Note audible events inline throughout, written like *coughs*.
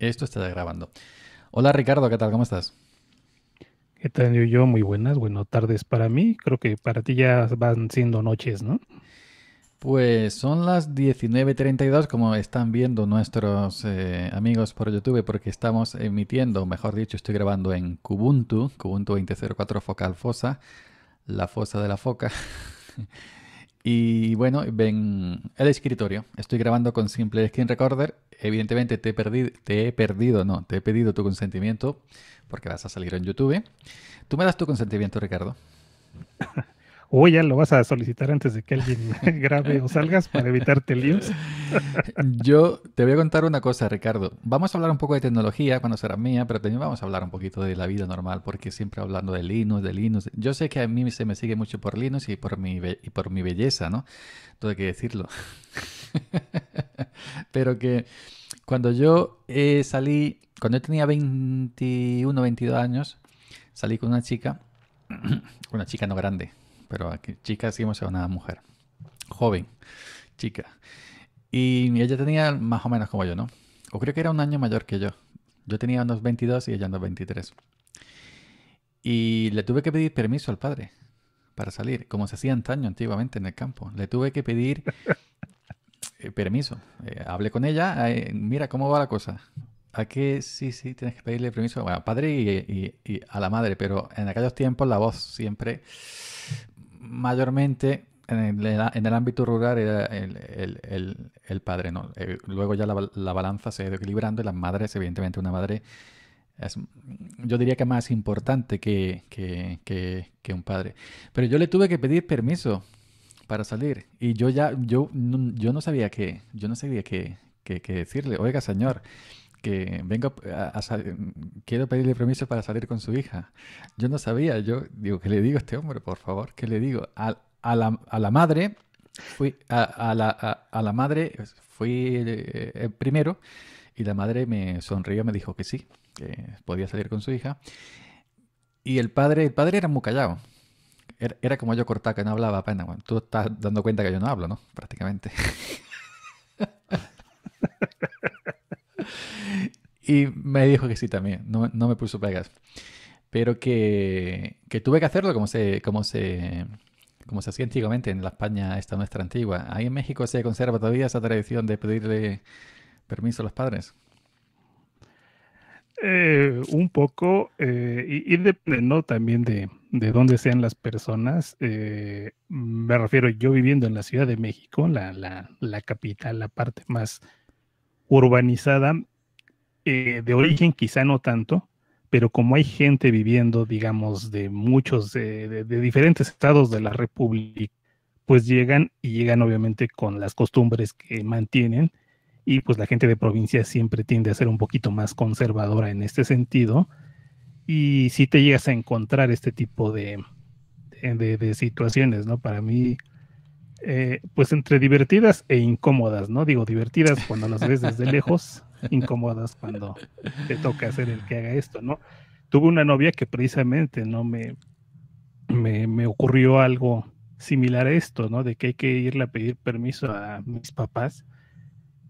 Esto está grabando. Hola Ricardo, ¿qué tal? ¿Cómo estás? ¿Qué tal yo, Muy buenas, Buenas tardes para mí. Creo que para ti ya van siendo noches, ¿no? Pues son las 19.32, como están viendo nuestros eh, amigos por YouTube, porque estamos emitiendo, mejor dicho, estoy grabando en Kubuntu, Kubuntu 20.04 Focal Fosa, la fosa de la foca. *laughs* Y bueno, ven el escritorio. Estoy grabando con Simple skin Recorder. Evidentemente te he, perdido, te he perdido, no, te he pedido tu consentimiento porque vas a salir en YouTube. Tú me das tu consentimiento, Ricardo. *laughs* o ya lo vas a solicitar antes de que alguien *laughs* grabe o salgas para evitarte Linux? *laughs* Yo te voy a contar una cosa, Ricardo. Vamos a hablar un poco de tecnología cuando será mía, pero también vamos a hablar un poquito de la vida normal, porque siempre hablando de Linux, de Linux. Yo sé que a mí se me sigue mucho por Linux y por mi, por mi belleza, ¿no? Todo que decirlo. *laughs* pero que cuando yo eh, salí, cuando yo tenía 21, 22 años, salí con una chica, *clears throat* una chica no grande, pero aquí chica decimos a una mujer, joven, chica. Y ella tenía más o menos como yo, ¿no? O creo que era un año mayor que yo. Yo tenía unos 22 y ella unos 23. Y le tuve que pedir permiso al padre para salir, como se hacía antaño antiguamente en el campo. Le tuve que pedir eh, permiso. Eh, hablé con ella, mira cómo va la cosa. ¿A qué? Sí, sí, tienes que pedirle permiso bueno, al padre y, a la madre, pero en aquellos tiempos la voz siempre mayormente en el, ámbito rural era el, padre, ¿no? Eh, luego ya la, balanza se ha ido equilibrando y las madres, evidentemente una madre es, yo diría que más importante que, que, que, un padre. Pero yo le tuve que pedir permiso para salir y yo ya, yo, yo no sabía qué, yo no sabía qué, qué, qué decirle, oiga señor, que vengo a, mm, quiero pedirle permiso para salir con su hija. Yo no sabía, yo digo, ¿qué le digo a este hombre, por favor? ¿Qué le digo? A, a la, madre, fui a, la, la, madre, fui eh, eh, primero y la madre me sonrió, me dijo que sí, que podía salir con su hija. Y el padre, el padre era muy callado. Era, como yo cortaba, que no hablaba apenas. tú estás dando cuenta que yo no hablo, ¿no? Prácticamente. *laughs* Y me dijo que sí también, no, no me puso pegas. Pero que, que, tuve que hacerlo como se, como se, como se hacía antiguamente en la España, esta nuestra antigua. Ahí en México se conserva todavía esa tradición de pedirle permiso a los padres. Eh, un poco, eh, y, y, depende, También de, de dónde sean las personas. Eh, me refiero yo viviendo en la Ciudad de México, la, la, la capital, la parte más urbanizada, eh, de origen quizá no tanto, pero como hay gente viviendo, digamos, de muchos, de, diferentes estados de la República, pues llegan y llegan obviamente con las costumbres que mantienen y pues la gente de provincia siempre tiende a ser un poquito más conservadora en este sentido. Y si te llegas a encontrar este tipo de, de situaciones, ¿no? Para mí, eh, pues entre divertidas e incómodas, ¿no? Digo, divertidas cuando las ves desde *laughs* lejos, incómodas cuando te toca ser el que haga esto, ¿no? Tuve una novia que precisamente, ¿no? Me, me, ocurrió algo similar a esto, ¿no? De que hay que irle a pedir permiso a mis papás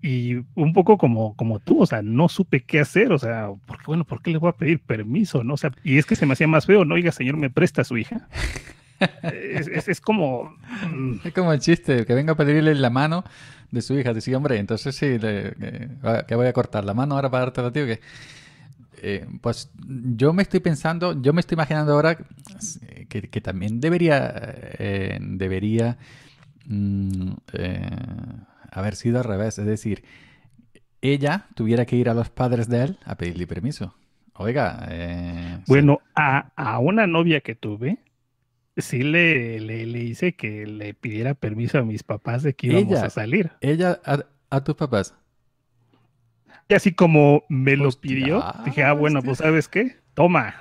y un poco como, como tú, o sea, no supe qué hacer, o sea, porque bueno, ¿por qué le voy a pedir permiso? ¿No? y es que se me hacía más feo, no, oiga, señor, me presta su hija es, como... Mm. Es como el chiste, que venga a pedirle la mano de su hija. Dice, hombre, entonces sí, que voy a cortar la mano ahora para darte la tío que... Eh, pues yo me estoy pensando, yo me estoy imaginando ahora eh, que, también debería, eh, debería mm, haber sido al revés. Es decir, ella tuviera que ir a los padres de él a pedirle permiso. Oiga. bueno, a, a, una novia que tuve, sí le, le, le, hice que le pidiera permiso a mis papás de que íbamos a salir. Ella a, tus papás. Y así como me los pidió, dije, ah, bueno, pues sabes qué, toma.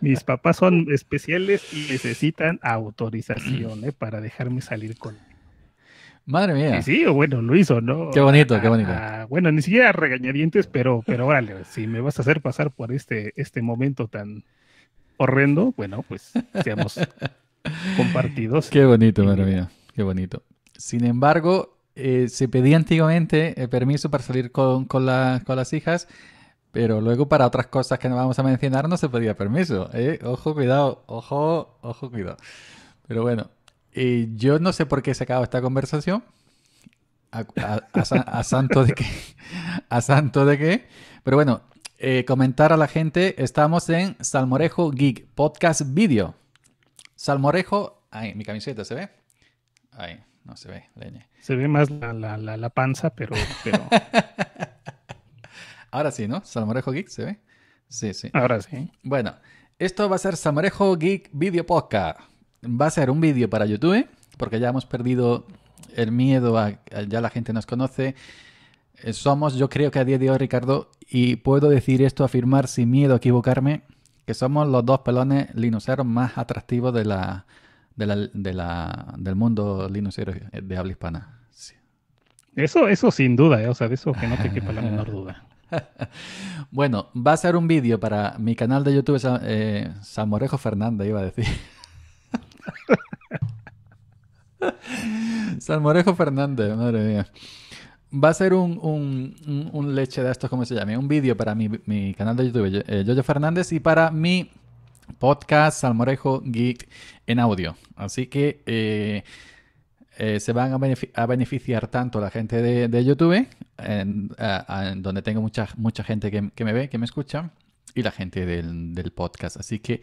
mis papás son especiales y necesitan autorización ¿eh? para dejarme salir con Madre mía. Sí, sí, bueno, lo hizo, ¿no? Qué bonito, qué bonito. Ah, ah, bueno, ni siquiera regañadientes, pero, pero órale, si me vas a hacer pasar por este, este momento tan, horrendo, bueno, pues seamos *laughs* compartidos. Qué bonito, mía, qué bonito. Sin embargo, eh, se pedía antiguamente eh, permiso para salir con, con, con, las hijas, pero luego para otras cosas que no vamos a mencionar no se pedía permiso. ¿eh? Ojo, cuidado, ojo, ojo, cuidado. Pero bueno, yo no sé por qué se acaba esta conversación. A, a, a, a santo de qué. *laughs* A santo de qué. Pero bueno, eh, comentar a la gente, estamos en Salmorejo Geek Podcast Video. Salmorejo, ahí, mi camiseta, ¿se ve? Ahí, no se ve, Se ve más la, panza, pero... *laughs* Ahora sí, ¿no? Salmorejo Geek, ¿se ve? Sí, sí. Ahora sí. Bueno, esto va a ser Salmorejo Geek Video Podcast. Va a ser un vídeo para YouTube, porque ya hemos perdido el miedo ya la gente nos conoce eh, somos, yo creo que a día de hoy, Ricardo, y puedo decir esto, afirmar sin miedo a equivocarme, que somos los dos pelones linuxeros más atractivos de la, del mundo linuxero eh, de habla hispana. Eso, eso sin duda, eh, o sea, de eso que no te quepa la *laughs* menor duda. *laughs* bueno, va a ser un vídeo para mi canal de YouTube, San Morejo Fernández, iba a decir. *laughs* Morejo Fernández, madre mía va a ser un, un, leche de estos, ¿cómo se llama? Un vídeo para mi, canal de YouTube, eh, Yoyo Fernández, y para mi podcast Salmorejo Geek en audio. Así que eh, eh, se van a, beneficiar tanto la gente de, YouTube, donde tengo mucha, mucha gente que, me ve, que me escucha, y la gente del, del podcast. Así que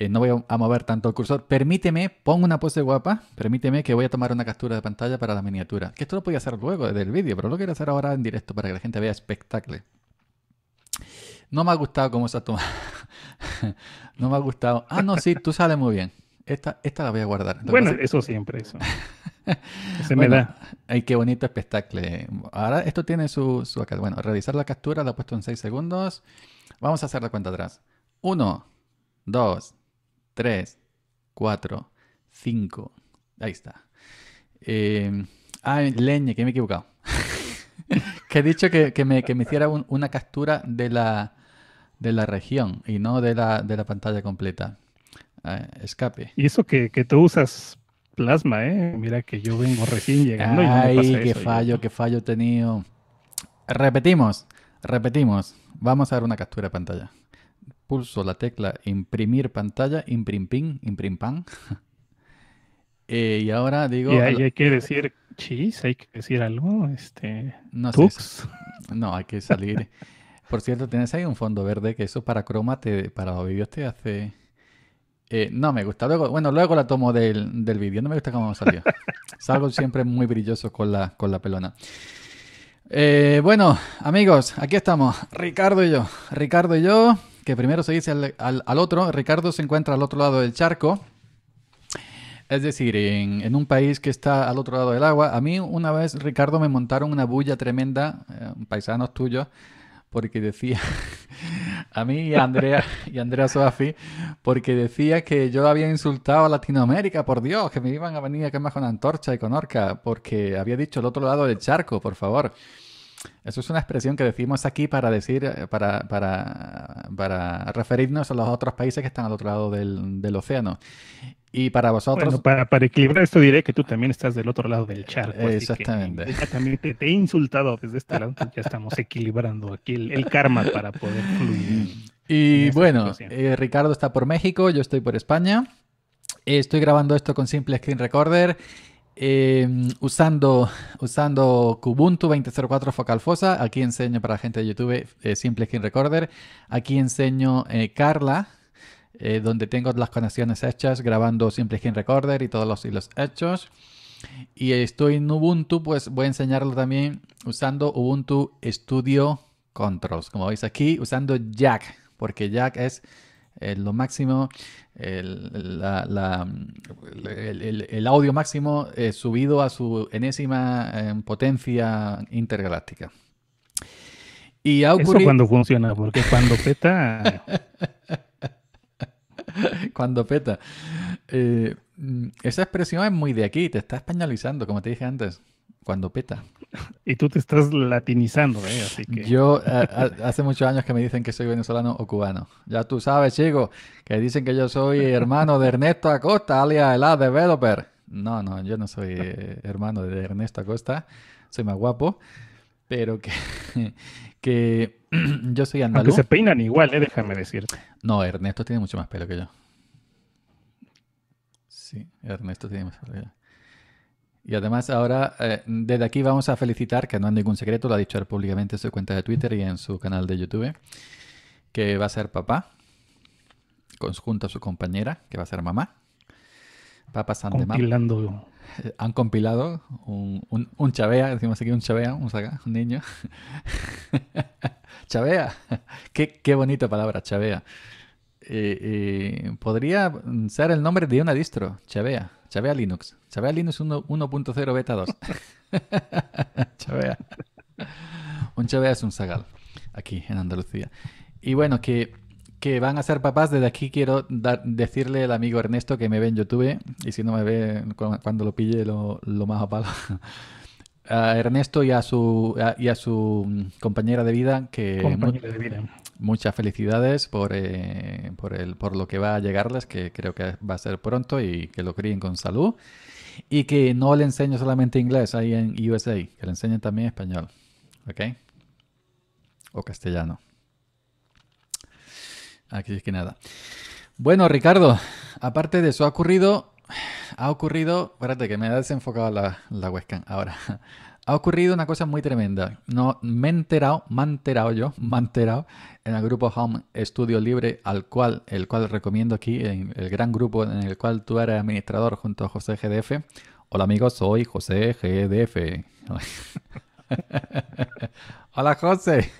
eh, no voy a mover tanto el cursor. Permíteme, pongo una pose guapa, permíteme que voy a tomar una captura de pantalla para la miniatura. Que esto lo podía hacer luego del vídeo, pero lo quiero hacer ahora en directo para que la gente vea espectáculo. No me ha gustado cómo se ha tomado. *laughs* no me ha gustado. Ah, no, sí, tú sales muy bien. Esta, esta la voy a guardar. bueno, eso siempre, eso. *laughs* Se me da. Ay, qué bonito espectáculo. Ahora esto tiene su, su... Bueno, realizar la captura la he puesto en 6 segundos. Vamos a hacer la cuenta atrás. Uno, dos. 3, 4, 5. Ahí está. Eh, ah, leña, que me he equivocado. *laughs* que he dicho que, me, que me, hiciera una captura de la, de la región y no de la, de la pantalla completa. Eh, escape. Y eso que, que tú usas plasma, ¿eh? Mira que yo vengo recién llegando. Ay, qué fallo, qué fallo he tenido. Repetimos, repetimos. Vamos a ver una captura de pantalla pulso la tecla imprimir pantalla, imprimpin, imprimpan. *laughs* eh, y ahora digo. Y hay, que decir chis, hay que decir algo. Este, no, Sé, no, hay que salir. Por cierto, tienes ahí un fondo verde que eso para croma, te, para los vídeos te hace. Eh, no me gusta. Luego, bueno, luego la tomo del, vídeo. No me gusta cómo salió. *laughs* Salgo siempre muy brilloso con la, con la pelona. Eh, bueno, amigos, aquí estamos. Ricardo y yo. Ricardo y yo que primero se dice al, al, otro, Ricardo se encuentra al otro lado del charco, es decir, en, un país que está al otro lado del agua. A mí una vez, Ricardo, me montaron una bulla tremenda, eh, un paisanos tuyos, porque decía, *laughs* a mí y a Andrea, y Andrea Soafi, porque decía que yo había insultado a Latinoamérica, por Dios, que me iban a venir a quemar con antorcha y con orca, porque había dicho al otro lado del charco, por favor. Eso es una expresión que decimos aquí para decir, eh, para, para, para referirnos a los otros países que están al otro lado del, del océano. Y para vosotros. Bueno, para, para, equilibrar esto, diré que tú también estás del otro lado del charco. Exactamente. te, he insultado desde este lado, ya estamos equilibrando aquí el, karma para poder fluir. Y bueno, eh, Ricardo está por México, yo estoy por España. Estoy grabando esto con Simple Screen Recorder Em, usando, usando Kubuntu 20.04 Focal Fossa. Aquí enseño para la gente de YouTube eh, Simple Skin Recorder. Aquí enseño eh, Carla, eh, donde tengo las conexiones hechas grabando Simple Skin Recorder y todos los hilos hechos. Y estoy en Ubuntu, pues voy a enseñarlo también usando Ubuntu Studio Controls. Como veis aquí, usando Jack, porque Jack es lo máximo el, audio máximo eh, subido a su enésima eh, potencia intergaláctica. Y Eso cuando funciona, porque cuando peta... *laughs* cuando peta. Eh, mm, esa expresión es muy de aquí, te está españolizando, como te dije antes cuando peta. Y tú te estás latinizando, ¿eh? Así que... Yo hace muchos años que me dicen que soy venezolano o cubano. Ya tú sabes, chico, que dicen que yo soy hermano de Ernesto Acosta, alias el Developer. No, no, yo no soy eh, hermano de Ernesto Acosta, soy más guapo, pero que, *laughs* que *clears throat* yo soy andaluz. Aunque se peinan igual, ¿eh? déjame decirte. No, Ernesto tiene mucho más pelo que yo. Sí, Ernesto tiene más pelo que yo. Y además ahora, eh, desde aquí vamos a felicitar, que no es ningún secreto, lo ha dicho él públicamente en su cuenta de Twitter y en su canal de YouTube, que va a ser papá, junto a su compañera, que va a ser mamá. Papá San *laughs* Han compilado un, un, chavea, decimos aquí un chavea, un, un niño. *laughs* chavea. Qué, bonita palabra, chavea. Eh, eh, podría ser el nombre de una distro, Chavea, Chavea Linux. Chavea Linux 1.0 beta 2. *laughs* Chavea. Un Chavea es un sagal aquí en Andalucía. Y bueno, que, que van a ser papás. Desde aquí quiero decirle al amigo Ernesto que me ve en YouTube. Y si no me ve, cuando lo pille, lo, lo más a *laughs* A Ernesto y a su, y a su compañera de vida. Que compañera de vida. Muchas felicidades por, eh, por, el, por lo que va a llegarles, que creo que va a ser pronto y que lo críen con salud y que no le enseñe solamente inglés ahí en USA, que le enseñe también español, ¿ok? O castellano. Aquí es que nada. Bueno, Ricardo, aparte de eso, ha ocurrido, ha ocurrido, espérate que me ha desenfocado la, la webcam ahora ha ocurrido una cosa muy tremenda. No, me he enterado, me he enterado yo, me he enterado en el grupo Home Studio Libre, al cual, el cual recomiendo aquí, en el gran grupo en el cual tú eres administrador junto a José GDF. Hola amigos, soy José GDF. *laughs* Hola José.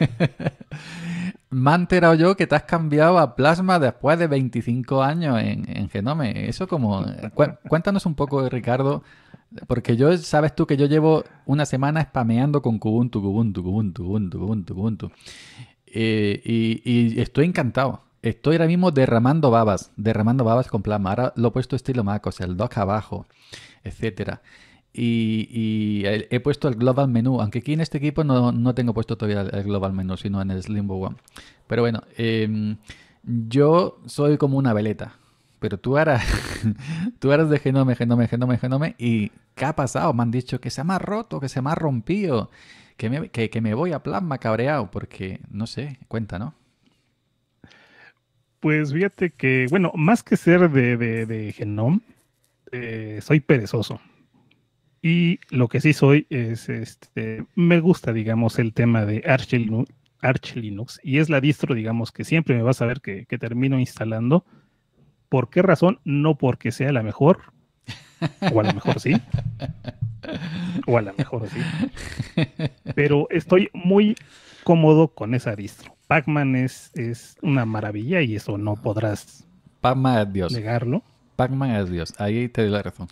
*laughs* me he enterado yo que te has cambiado a plasma después de 25 años en, en Genome. Eso como... Cuéntanos un poco, Ricardo, porque yo, sabes tú que yo llevo una semana spameando con Kubuntu, Kubuntu, Kubuntu, Kubuntu, Kubuntu, Kubuntu. Eh, y, estoy encantado. Estoy ahora mismo derramando babas, derramando babas con plasma. Ahora lo he puesto estilo Mac, o sea, el dock abajo, etcétera. Y, he puesto el Global Menú, aunque aquí en este equipo no, tengo puesto todavía el, Global Menú, sino en el Slimbo One. Pero bueno, em, yo soy como una veleta pero tú eras, *laughs* tú eras de genome, genome, genome, genome, y ¿qué ha pasado? Me han dicho que se me ha roto, que se me ha rompido, que me, voy a plasma cabreado, porque no sé, cuenta, ¿no? Pues fíjate que, bueno, más que ser de, de, genome, eh, soy perezoso. Y lo que sí soy es, este, me gusta, digamos, el tema de Arch Linux, y es la distro, digamos, que siempre me vas a ver que, que termino instalando ¿Por qué razón? No porque sea la mejor. O a lo mejor sí. O a lo mejor sí. Pero estoy muy cómodo con esa distro. Pac-Man es, es una maravilla y eso no podrás pac Dios. negarlo. Pac-Man es Dios. Ahí te doy la razón.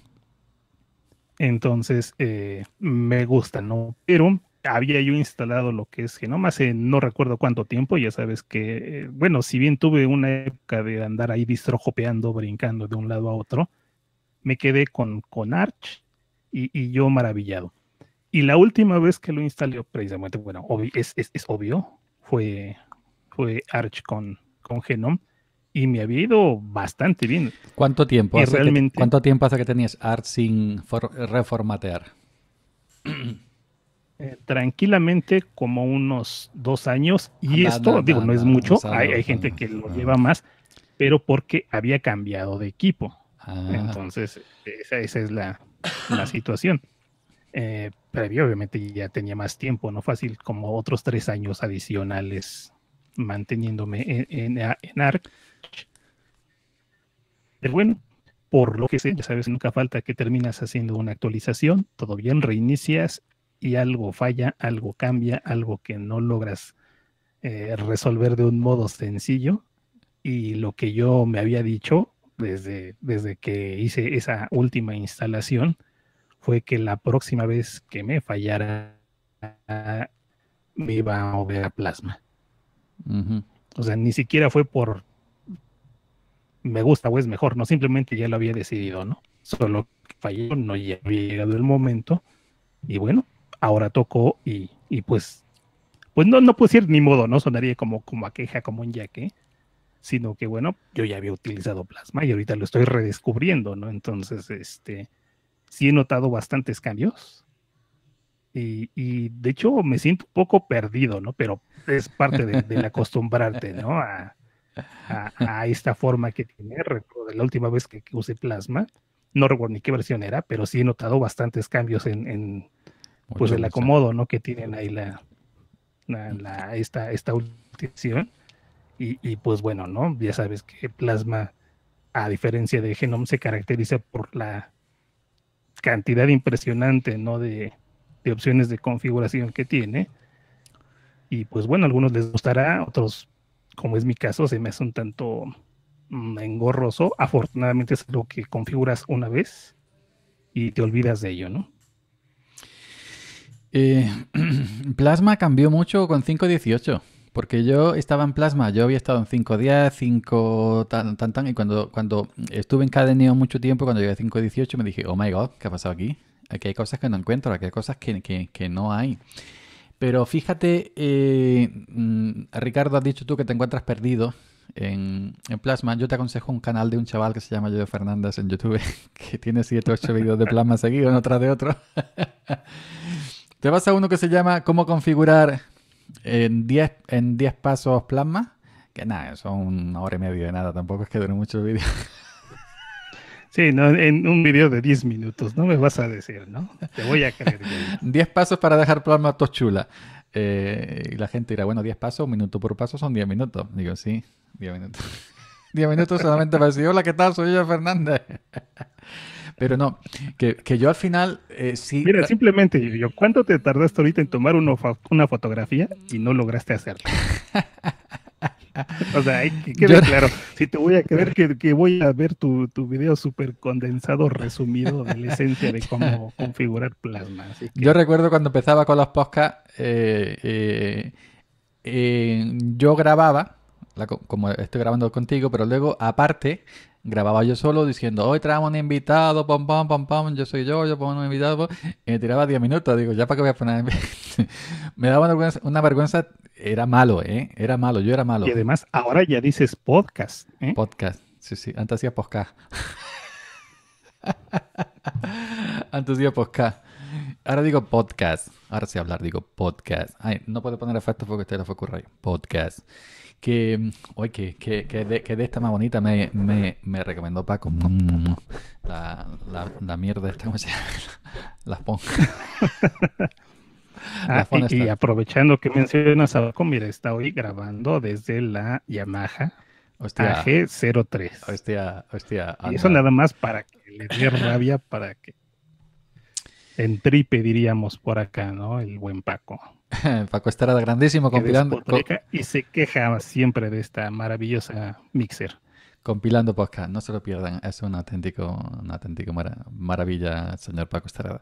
Entonces, eh, me gusta, ¿no? Pero había yo instalado lo que es Genoma hace no recuerdo cuánto tiempo, ya sabes que, eh, bueno, si bien tuve una época de andar ahí distrojopeando, brincando de un lado a otro, me quedé con, con Arch y, yo maravillado. Y la última vez que lo instalé, precisamente, bueno, es, es, obvio, fue, fue Arch con, con Genome y me había ido bastante bien. ¿Cuánto tiempo, realmente... ¿cuánto tiempo hace que tenías Arch sin reformatear? *clears throat* Eh, tranquilamente como unos dos años. Y esto, digo, no, es mucho, hay, gente que lo lleva más, pero porque había cambiado de equipo. Ah. Entonces, esa, es la, situación. Eh, previo, obviamente, ya tenía más tiempo, no fácil, como otros tres años adicionales manteniéndome en, en, en ARC. Pero bueno, por lo que sé, ya sabes, nunca falta que terminas haciendo una actualización, todo bien, reinicias y algo falla, algo cambia, algo que no logras eh, resolver de un modo sencillo. Y lo que yo me había dicho desde, desde que hice esa última instalación fue que la próxima vez que me fallara me iba a mover a plasma. O sea, ni siquiera fue por me gusta o es mejor, no, simplemente ya lo había decidido, ¿no? Solo falló, no había llegado el momento. Y bueno, ahora tocó y, y pues, pues no, no puedo decir ni modo, ¿no? Sonaría como, como a queja, como un yaque, sino que bueno, yo ya había utilizado plasma y ahorita lo estoy redescubriendo, ¿no? Entonces, este, sí he notado bastantes cambios. Y, y de hecho me siento un poco perdido, ¿no? Pero es parte del de acostumbrarte, ¿no? A, a, esta forma que tiene. Recuerdo la última vez que, que usé plasma, no recuerdo ni qué versión era, pero sí he notado bastantes cambios en, en, pues el acomodo, ¿no? Que tienen ahí la, esta, esta última y, y, pues bueno, ¿no? Ya sabes que plasma, a diferencia de Genome, se caracteriza por la cantidad impresionante, ¿no? De, de opciones de configuración que tiene. Y pues bueno, a algunos les gustará, otros, como es mi caso, se me hace un tanto mm, engorroso. Afortunadamente es lo que configuras una vez y te olvidas de ello, ¿no? Eh, *clears throat* Plasma cambió mucho con 5.18, porque yo estaba en Plasma, yo había estado en días 5 tan tan, y cuando, cuando estuve en Cadeneo mucho tiempo, cuando llegué a 5.18 me dije, oh my god, ¿qué ha pasado aquí? Aquí hay cosas que no encuentro, aquí hay cosas que, no hay. Pero fíjate, eh, mm, Ricardo, has dicho tú que te encuentras perdido en, Plasma. Yo te aconsejo un canal de un chaval que se llama de Fernández en YouTube, *laughs* que tiene 7 o 8 vídeos de Plasma seguido, uno tras de otro. *laughs* Te vas a uno que se llama Cómo configurar en 10 en 10 pasos plasma. Que nada, son una hora y media de nada, tampoco es que dure mucho el vídeo. *laughs* Sí, en un vídeo de 10 minutos, no me vas a decir, ¿no? Te voy a creer. 10 *laughs* pasos para dejar plasma tochula. Eh, y la gente dirá, bueno, 10 pasos, un minuto por paso son 10 minutos. Digo, sí, 10 minutos. 10 *laughs* minutos solamente para decir, hola, ¿qué tal? Soy yo, Fernández. Pero no, que, que yo al final eh, sí. Mira, simplemente, yo, ¿cuánto te tardaste ahorita en tomar una fotografía y no lograste hacerla? *laughs* O sea, hay que quede claro. Si te voy a creer que, que voy a ver tu, tu video súper condensado, resumido de la esencia de cómo *laughs* configurar plasma. Yo recuerdo cuando empezaba con los podcasts, eh, eh, yo grababa, como estoy grabando contigo, pero luego aparte grababa yo solo diciendo, hoy traemos un invitado, pam, pam, pam, pam, yo soy yo, yo pongo un invitado, y me tiraba 10 minutos, digo, ya para qué voy a poner... *laughs* me daba una vergüenza, era malo, ¿eh? Era malo, yo era malo. Y además, ahora ya dices podcast. ¿eh? Podcast, sí, sí, antes hacía podcast. *laughs* antes hacía podcast. Ahora digo podcast, ahora sí hablar, digo podcast. Ay, no puedo poner efecto porque usted lo fue currar. Podcast que, oye que, que, que, de, que, de, esta más bonita me, me, me recomendó Paco. La, la, la, mierda esta, ¿cómo se *laughs* Las *laughs* ah, y, aprovechando que mencionas a Paco, mira, está hoy grabando desde la Yamaha hostia, AG03. Hostia, hostia. Y eso nada más para que le dé rabia, para que en tripe diríamos por acá, ¿no? El buen Paco. *laughs* Paco Estrada, grandísimo compilando. Y se queja siempre de esta maravillosa mixer. Compilando podcast, no se lo pierdan, es un auténtico, un auténtico maravilla, señor Paco Estrada.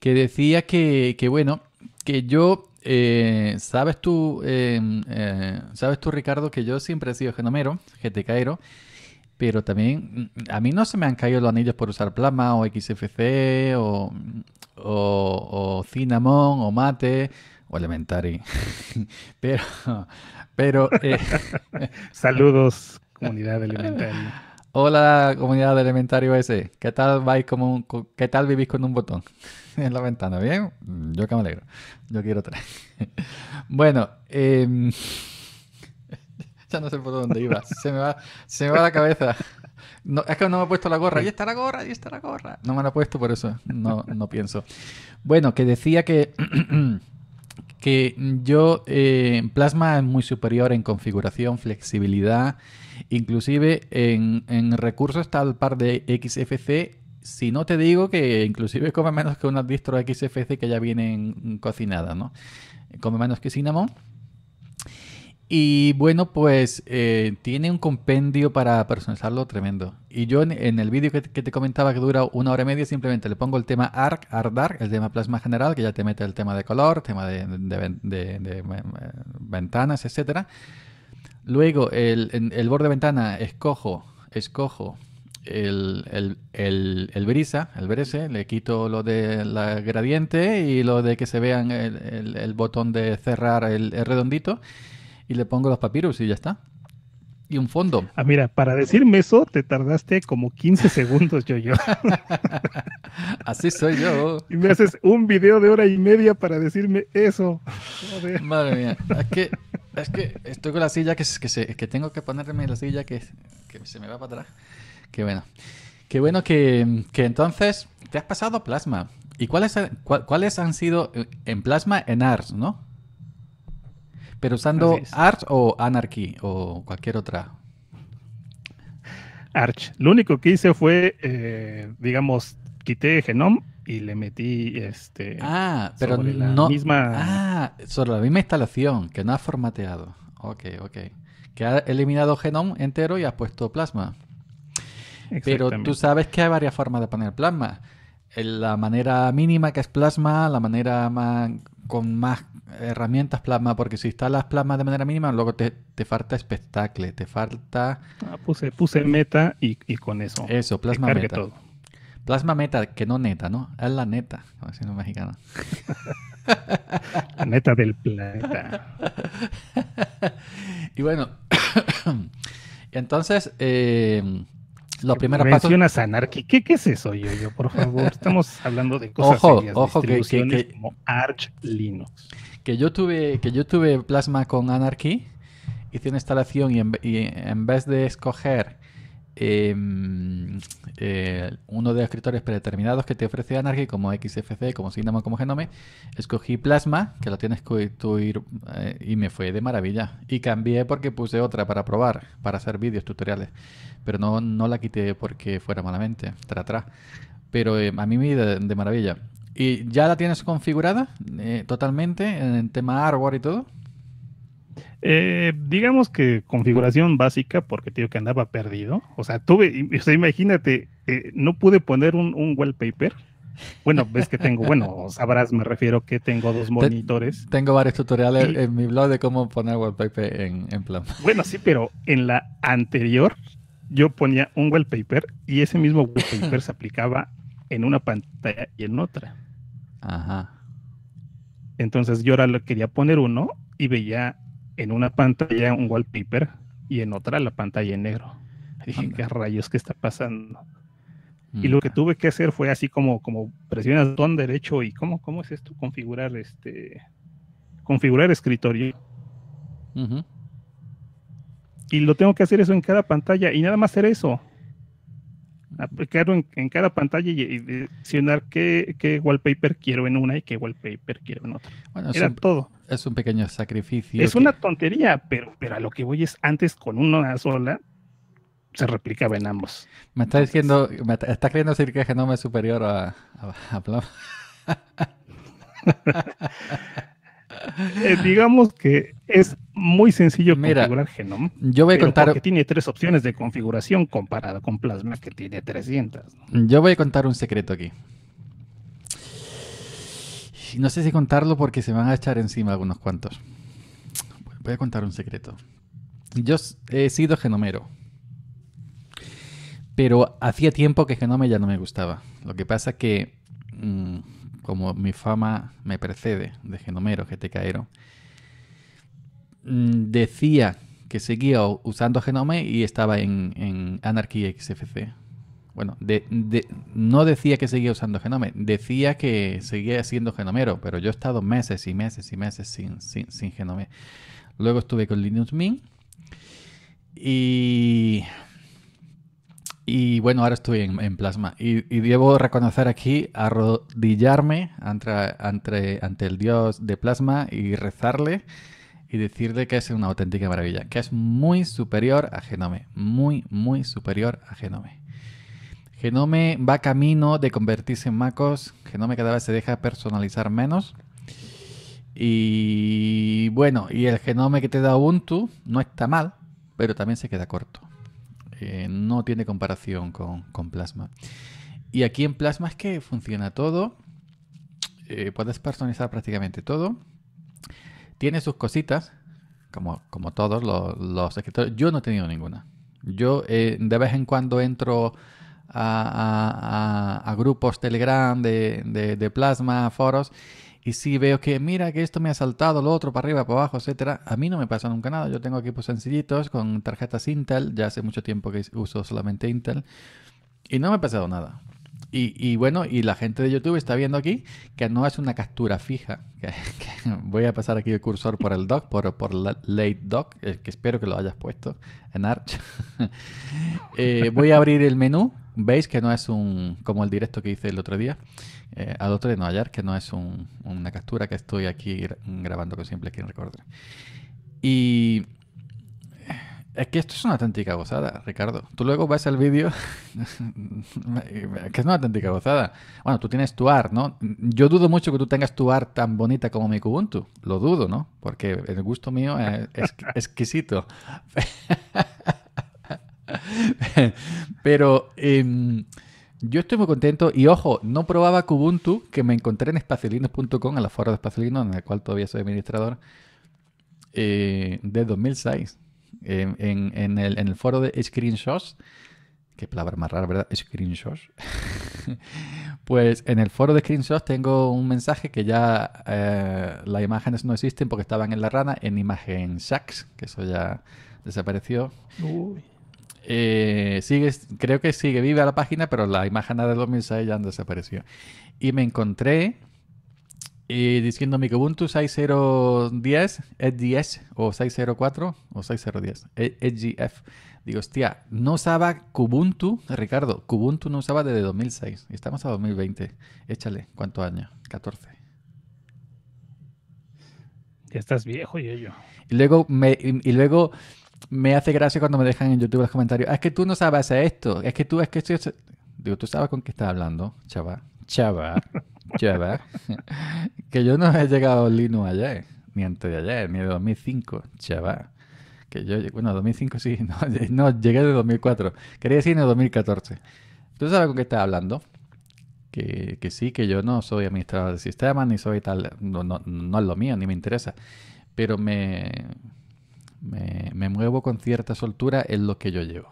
Que decía que, bueno, que yo, eh, sabes tú, em, eh, sabes tú Ricardo, que yo siempre he sido genomero, GTKero, pero también mm, a mí no se me han caído los anillos por usar plasma o XFC o, o, o cinnamon o mate o Elementary. *laughs* pero, pero. Eh, *laughs* Saludos, comunidad Elementary. Hola, comunidad de Elementario ese. ¿Qué tal vais como qué tal vivís con un botón *laughs* en la ventana? ¿Bien? Yo que me alegro. Yo quiero tres. bueno, em, ya no sé por dónde iba. Se me va, se va la cabeza. es que no me he puesto la gorra. Ahí está la gorra, ahí está la gorra. No me la he puesto, por eso no, no pienso. Bueno, que decía que *clears throat* que yo eh, Plasma es muy superior en configuración, flexibilidad, inclusive en, en recursos está al par de XFC. Si no te digo que inclusive come menos que una distro XFC que ya vienen cocinadas, ¿no? Come menos que Cinnamon y bueno, pues eh, tiene un compendio para personalizarlo tremendo. Y yo en, el vídeo que, te comentaba que dura una hora y media, simplemente le pongo el tema ARC, ARDAR, el tema plasma general, que ya te mete el tema de color, tema de, eh, ventanas, etc. Luego, el, en el borde de ventana, escojo, escojo el, el, el, brisa, el brese, le quito lo de la gradiente y lo de que se vean el, el botón de cerrar el redondito y le pongo los papiros y ya está. Y un fondo. Ah, mira, para decirme eso te tardaste como 15 *laughs* segundos, yo, yo. Así soy yo. Y me haces un video de hora y media para decirme eso. Madre mía, es que, es que estoy con la silla que, que, se, que tengo que ponerme la silla que, que se me va para atrás. Qué bueno. Qué bueno que, que, entonces te has pasado Plasma. ¿Y cuáles, cuáles han sido eh, en Plasma en Ars, no? Pero usando Arch o Anarchy o cualquier otra. Arch. Lo único que hice fue, eh, digamos, quité Genome y le metí este. Ah, pero sobre la Misma... Ah, sobre la misma instalación, que no ha formateado. Ok, ok. Que ha eliminado Genome entero y ha puesto plasma. Pero tú sabes que hay varias formas de poner plasma. Eh, la manera mínima que es plasma, la manera más con más herramientas plasma, porque si instalas plasma de manera mínima, luego te, te falta espectáculo, te falta... Ah, puse, puse meta y, con eso. Eso, plasma meta. Plasma meta, que no neta, ¿no? Es la neta, como decimos mexicano. *laughs* la neta del planeta. *laughs* y bueno, *coughs* entonces... Eh, lo primeros Mencionas ¿Qué, ¿Qué, es eso, yo, yo? Por favor, estamos *laughs* hablando de cosas serias, que, como Arch Linux. Que yo tuve, que yo tuve Plasma con Anarchy, hice una instalación y en, y en vez de escoger Em, eh, uno de los escritores predeterminados que te ofrece Anarchy, como XFC, como Cinnamon, como Genome, escogí Plasma, que lo tienes que ir eh, y me fue de maravilla. Y cambié porque puse otra para probar, para hacer vídeos, tutoriales. Pero no, no la quité porque fuera malamente, atrás. Pero eh, a mí me de, de maravilla. Y ya la tienes configurada totalmente en tema hardware y todo. Eh, digamos que configuración básica, porque tío que andaba perdido. O sea, tuve, o sea, imagínate, eh, no pude poner un, wallpaper. Bueno, ves que tengo, bueno, *laughs* sabrás, me refiero que tengo dos monitores. Tengo varios tutoriales en mi blog de cómo poner wallpaper en, en *laughs* Bueno, sí, pero en la anterior yo ponía un wallpaper y ese mismo wallpaper se aplicaba en una pantalla y en otra. Ajá. Entonces yo ahora quería poner uno y veía en una pantalla un wallpaper y en otra la pantalla en negro. *laughs* dije, ¿qué rayos que está pasando? Y lo que mm. tuve que hacer fue así como, como presionas botón derecho y ¿cómo, cómo es esto? Configurar este configurar escritorio. Y lo tengo que hacer eso en cada pantalla y nada más hacer eso. Mm. Aplicarlo en, cada pantalla y, seleccionar qué, qué, wallpaper quiero en una y qué wallpaper quiero en otra. Era todo es un pequeño sacrificio. Es una tontería, pero, pero a lo que voy es antes con una sola se replicaba en ambos. Me está diciendo, me está, creyendo decir que Genoma es superior a, a, *laughs* eh, digamos que es muy sencillo configurar Genome. Yo voy a contar. Que tiene tres opciones de configuración comparado con Plasma, que tiene 300. Yo voy a contar un secreto aquí no sé si contarlo porque se van a echar encima algunos cuantos. Voy a contar un secreto. Yo he sido genomero. Pero hacía tiempo que genome ya no me gustaba. Lo que pasa que, mm, como mi fama me precede de genomero, GTKero, mm, decía que seguía usando genome y estaba en, en Anarchy XFC. Bueno, de, no decía que seguía usando Genome, decía que seguía siendo genomero, pero yo he estado meses y meses y meses sin, sin, Genome. Luego estuve con Linux Mint y, bueno, ahora estoy en, Plasma. Y, debo reconocer aquí, arrodillarme ante, ante, ante el dios de Plasma y rezarle y decirle que es una auténtica maravilla, que es muy superior a Genome, muy, muy superior a Genome. Genome va camino de convertirse en MacOS. Genome cada vez se deja personalizar menos. Y bueno, y el genome que te da Ubuntu no está mal, pero también se queda corto. Eh, no tiene comparación con, Plasma. Y aquí en Plasma es que funciona todo. Eh, puedes personalizar prácticamente todo. Tiene sus cositas, como, como todos los, los escritores. Yo no he tenido ninguna. Yo eh, de vez en cuando entro a, grupos Telegram, de, de, Plasma, foros, y si veo que, mira, que esto me ha saltado, lo otro, para arriba, para abajo, etcétera, a mí no me pasa nunca nada. Yo tengo equipos sencillitos con tarjetas Intel, ya hace mucho tiempo que uso solamente Intel, y no me ha pasado nada. Y, y bueno, y la gente de YouTube está viendo aquí que no es una captura fija. *laughs* Que, voy a pasar aquí el cursor por el doc, por, por late doc, eh, que espero que lo hayas puesto en Arch. *laughs* Eh, voy a abrir el menú Veis que no es un, como el directo que hice el otro día, eh, al otro de no hallar, que no es una captura que estoy aquí grabando con simple quien recordar Y es que esto es una auténtica gozada, Ricardo. Tú luego ves el vídeo, *laughs* que es una auténtica gozada. Bueno, tú tienes tu art, ¿no? Yo dudo mucho que tú tengas tu art tan bonita como mi Kubuntu. Lo dudo, ¿no? Porque el gusto mío es, es exquisito. *laughs* *laughs* Pero em, yo estoy muy contento y ojo, no probaba Kubuntu que me encontré en espaciolinos.com, en la foro de espaciolinos, en el cual todavía soy administrador, eh, de 2006. En, el, foro de screenshots, qué palabra más rara, ¿verdad? Screenshots. *laughs* pues en el foro de screenshots tengo un mensaje que ya eh, las imágenes no existen porque estaban en la rana en imagen Shax, que eso ya desapareció. Uy. Eh, sigue, creo que sigue viva la página, pero la imagen de 2006 ya han desaparecido. Y me encontré diciendo mi Kubuntu 6010, 10 o 604 o 6010, EGF. Digo, hostia, no usaba Kubuntu, Ricardo, Kubuntu no usaba desde 2006. Estamos a 2020. Échale, ¿cuánto año? 14. Ya estás viejo, y yo. Y luego, y luego me hace gracia cuando me dejan en YouTube los comentarios. Ah, es que tú no sabes esto. Es que tú, es que estoy... Digo, tú sabes con qué estás hablando, chava. Chava. Chava. *laughs* que yo no he llegado a Linux ayer. Ni antes de ayer, ni de 2005. Chava. Que yo, bueno, 2005 sí. *laughs* No, llegué de 2004. Quería decir en el 2014. Tú sabes con qué estás hablando. Que, que, sí, que yo no soy administrador de sistemas, ni soy tal, no, es lo mío, ni me interesa. Pero me, me, muevo con cierta soltura en lo que yo llevo.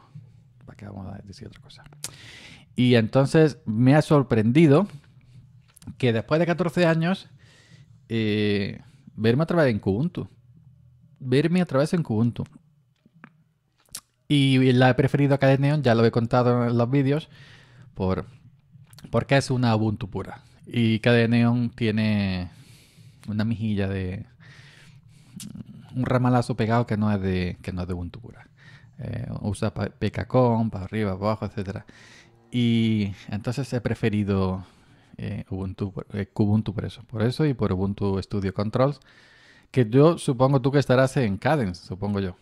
Y entonces me ha sorprendido que después de 14 años, eh, verme a través en Kubuntu. Verme a través en Kubuntu. Y la he preferido a Cadeneon, ya lo he contado en los vídeos, por, porque es una Ubuntu pura. Y Cadeneon tiene una mejilla de un ramalazo pegado que no es de, que no es de Ubuntu Eh, usa PKCOM, para arriba, abajo, etc. Y entonces he preferido eh, Ubuntu, eh, Kubuntu por eso. Por eso y por Ubuntu Studio Controls. Que yo supongo tú que estarás en Cadence, supongo yo.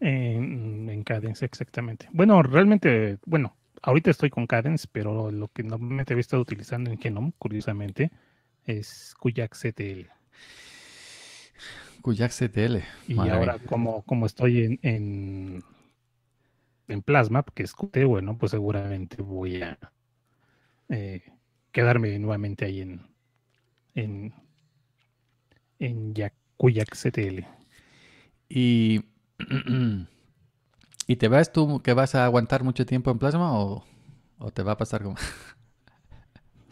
En, Cadence, exactamente. Bueno, realmente, bueno, ahorita estoy con Cadence, pero lo que normalmente he estado utilizando en Genome, curiosamente, es Kuyak CTL. Y ahora, como, como estoy en, en, Plasma, porque escute bueno, pues seguramente voy a eh, quedarme nuevamente ahí en, en, en CTL. Y. *clears throat* ¿Y te vas tú que vas a aguantar mucho tiempo en plasma o, te va a pasar como.?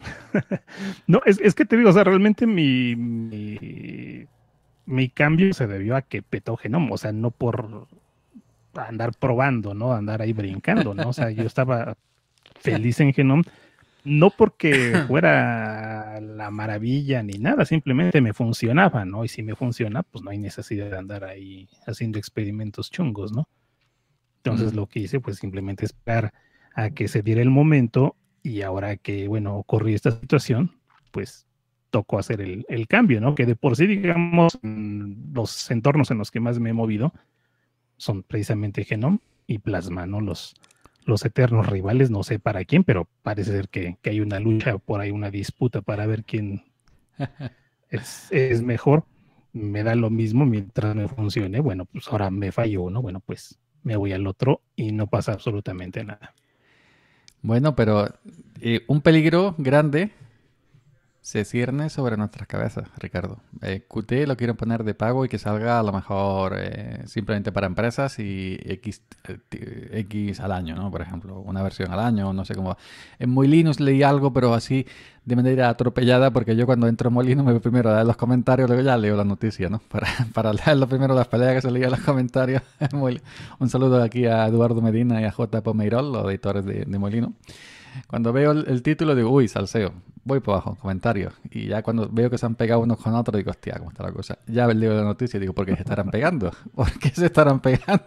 *laughs* no, es, que te digo, o sea, realmente mi, mi cambio se debió a que petó genoma, o sea, no por andar probando, ¿no? Andar ahí brincando, ¿no? O sea, yo estaba feliz en Genome, no porque *laughs* fuera la maravilla ni nada, simplemente me funcionaba, ¿no? Y si me funciona, pues no hay necesidad de andar ahí haciendo experimentos chungos, ¿no? Entonces lo que hice, pues simplemente esperar a que se diera el momento y ahora que, bueno, ocurrió esta situación, pues tocó hacer el, cambio, ¿no? Que de por sí, digamos, los entornos en los que más me he movido son precisamente Genome y Plasma, ¿no? Los, los eternos rivales, no sé para quién, pero parece ser que, hay una lucha por ahí, una disputa para ver quién *laughs* es, mejor. Me da lo mismo mientras me funcione. Bueno, pues ahora me falló uno, bueno, pues me voy al otro y no pasa absolutamente nada. Bueno, pero eh, un peligro grande se cierne sobre nuestras cabezas, Ricardo. Eh, Qt lo quieren poner de pago y que salga a lo mejor eh, simplemente para empresas y X, eh, X al año, ¿no? Por ejemplo, una versión al año, no sé cómo. En Molinos leí algo, pero así de manera atropellada, porque yo cuando entro en Molino me primero a leer los comentarios, luego ya leo la noticia, ¿no? *laughs* Para, leer lo primero las peleas que se leían en los comentarios. *laughs* Un saludo aquí a Eduardo Medina y a J. Pomeirol, los editores de, de Molino cuando veo el, título digo, uy, salseo, voy por abajo, comentarios. Y ya cuando veo que se han pegado unos con otros, digo, hostia, ¿cómo está la cosa? Ya leo la noticia y digo, ¿por qué se estarán pegando? *laughs* ¿Por qué se estarán pegando?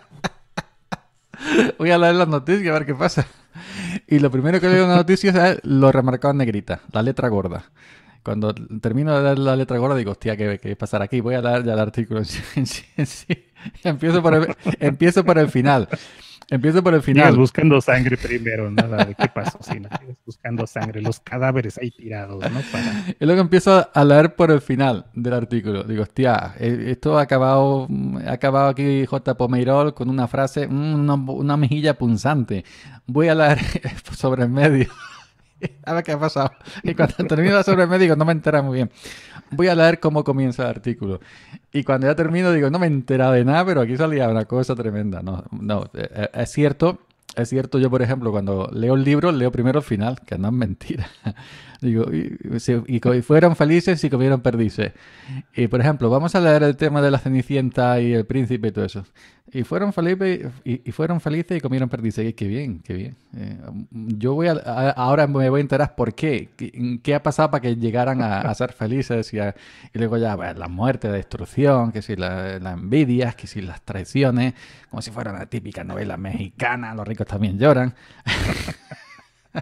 *laughs* voy a leer las noticias a ver qué pasa. Y lo primero que leo en la noticias es lo remarcado en negrita, la letra gorda. Cuando termino de leer la letra gorda digo, hostia, ¿qué, qué pasar aquí? Voy a leer ya el artículo en *laughs* sí. Empiezo, por empiezo por el final. Empiezo por el final. buscando sangre primero, nada de qué pasó, buscando sangre, los cadáveres ahí tirados, ¿no? Y luego empiezo a leer por el final del artículo. Digo, hostia, eh, esto ha acabado, ha acabado aquí J. Pomeirol con una frase, mm, una, una mejilla punzante. Voy a leer *laughs* sobre el medio. *laughs* a ver qué ha pasado. Y cuando *laughs* termino la sobremesa digo, no me entera muy bien. Voy a leer cómo comienza el artículo. Y cuando ya termino digo, no me enterado de nada, pero aquí salía una cosa tremenda. No, no, eh, eh, es cierto. Es cierto, yo por ejemplo, cuando leo el libro, leo primero el final, que no es mentira. *laughs* digo, y, y, fueron felices y comieron perdices. Y por ejemplo, vamos a leer el tema de la Cenicienta y el príncipe y todo eso. Y fueron felices y, fueron felices y comieron perdices. Qué bien, qué bien. Eh, yo voy ahora me voy a enterar por qué. qué, ha pasado para que llegaran a, ser felices y, luego ya pues, la muerte, la destrucción, que si las envidias, que si las traiciones, como si fuera una típica novela mexicana. Los ricos también lloran. *laughs*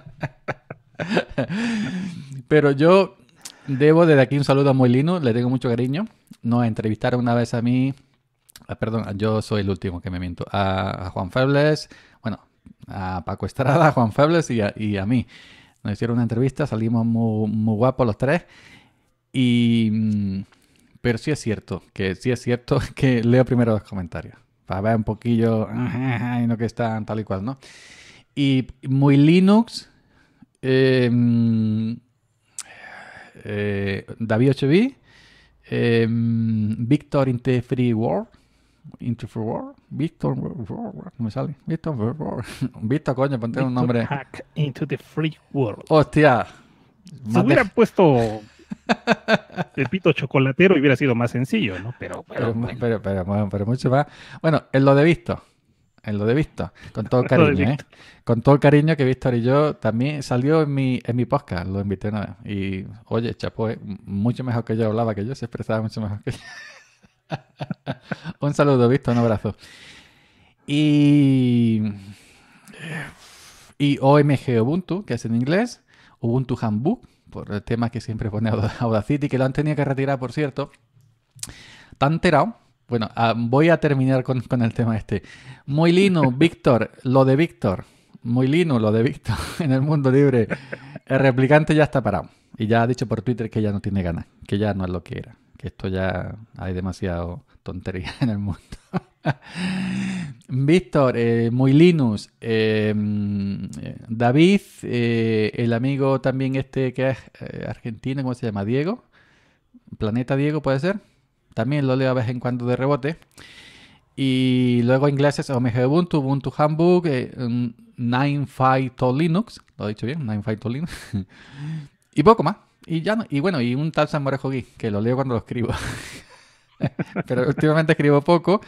Pero yo debo desde aquí un saludo a Molino, le tengo mucho cariño. Nos entrevistaron una vez a mí Ah, perdón, yo soy el último que me miento, a, Juan Febles, bueno, a Paco Estrada, a *laughs* Juan Febles y a, mí. Nos hicieron una entrevista, salimos muy, guapos los tres. Y, mm, pero sí es cierto, que sí es cierto *laughs* que leo primero los comentarios, para ver un poquillo *laughs* y lo que están tal y cual, ¿no? Y muy Linux, eh, mm, eh, David Ochevi, eh, mm, Victor in World, Into the War, Victor, no me sale. Víctor. *laughs* coño, ponte un nombre. Hack into the free world. Hostia. Si hubieran puesto *laughs* el pito chocolatero hubiera sido más sencillo, ¿no? Pero, pero, pero, bueno. pero, mucho más. Bueno, en lo de visto en lo de visto con todo *laughs* el cariño, ¿eh? Con todo el cariño que Víctor y yo también salió en mi, en mi podcast, lo invité nada. Y oye, chapo, mucho mejor que yo hablaba que yo, se expresaba mucho mejor que yo. *laughs* un saludo, visto, un abrazo. Y, y OMG Ubuntu, que es en inglés, Ubuntu Handbook, por el tema que siempre pone Audacity, que lo han tenido que retirar, por cierto. Tan enterado. Bueno, ah, voy a terminar con, con el tema este. Muy lino, *laughs* Víctor, lo de Víctor. Muy lino, lo de Víctor *laughs* en el mundo libre. El replicante ya está parado. Y ya ha dicho por Twitter que ya no tiene ganas, que ya no es lo que era que esto ya hay demasiado tontería *laughs* en el mundo. *laughs* Víctor, eh, muy Linus, eh, mm, David, eh, el amigo también este que es argentino, ¿cómo se llama? Diego, Planeta Diego puede ser, también lo leo a vez en cuando de rebote. Y luego ingleses, OMG Ubuntu, Ubuntu Hamburg, mm, Nine to Linux, lo he dicho bien, Nine to Linux, *laughs* y poco más. Y, y bueno, y un tal San Gui, que lo leo cuando lo escribo. *laughs* Pero últimamente escribo poco.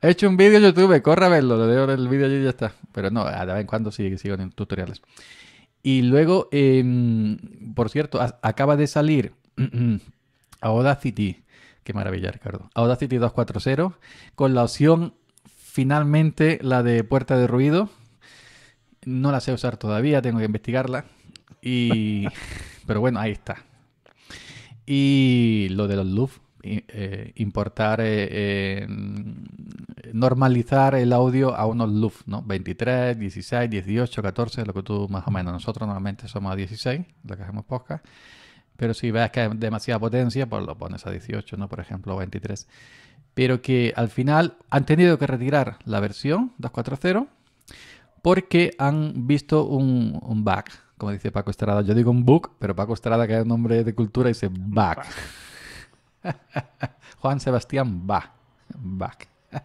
He hecho un vídeo en YouTube, corre a verlo, lo leo el vídeo allí y ya está. Pero no, de vez en cuando sí, sigo en tutoriales. Y luego, em, por cierto, acaba de salir *clears throat* Audacity. Qué maravilla, Ricardo. Audacity 240 con la opción finalmente la de puerta de ruido. No la sé usar todavía, tengo que investigarla. Y *laughs* Pero bueno, ahí está. Y lo de los loops, eh, importar, eh, eh, normalizar el audio a unos loops, ¿no? 23, 16, 18, 14, lo que tú más o menos. Nosotros normalmente somos a 16, lo que hacemos podcast. Pero si ves que hay demasiada potencia, pues lo pones a 18, ¿no? Por ejemplo, 23. Pero que al final han tenido que retirar la versión 240 porque han visto un bug, como dice Paco Estrada. Yo digo un book, pero Paco Estrada, que es un nombre de cultura, dice back. *laughs* Juan Sebastián va. back. *laughs*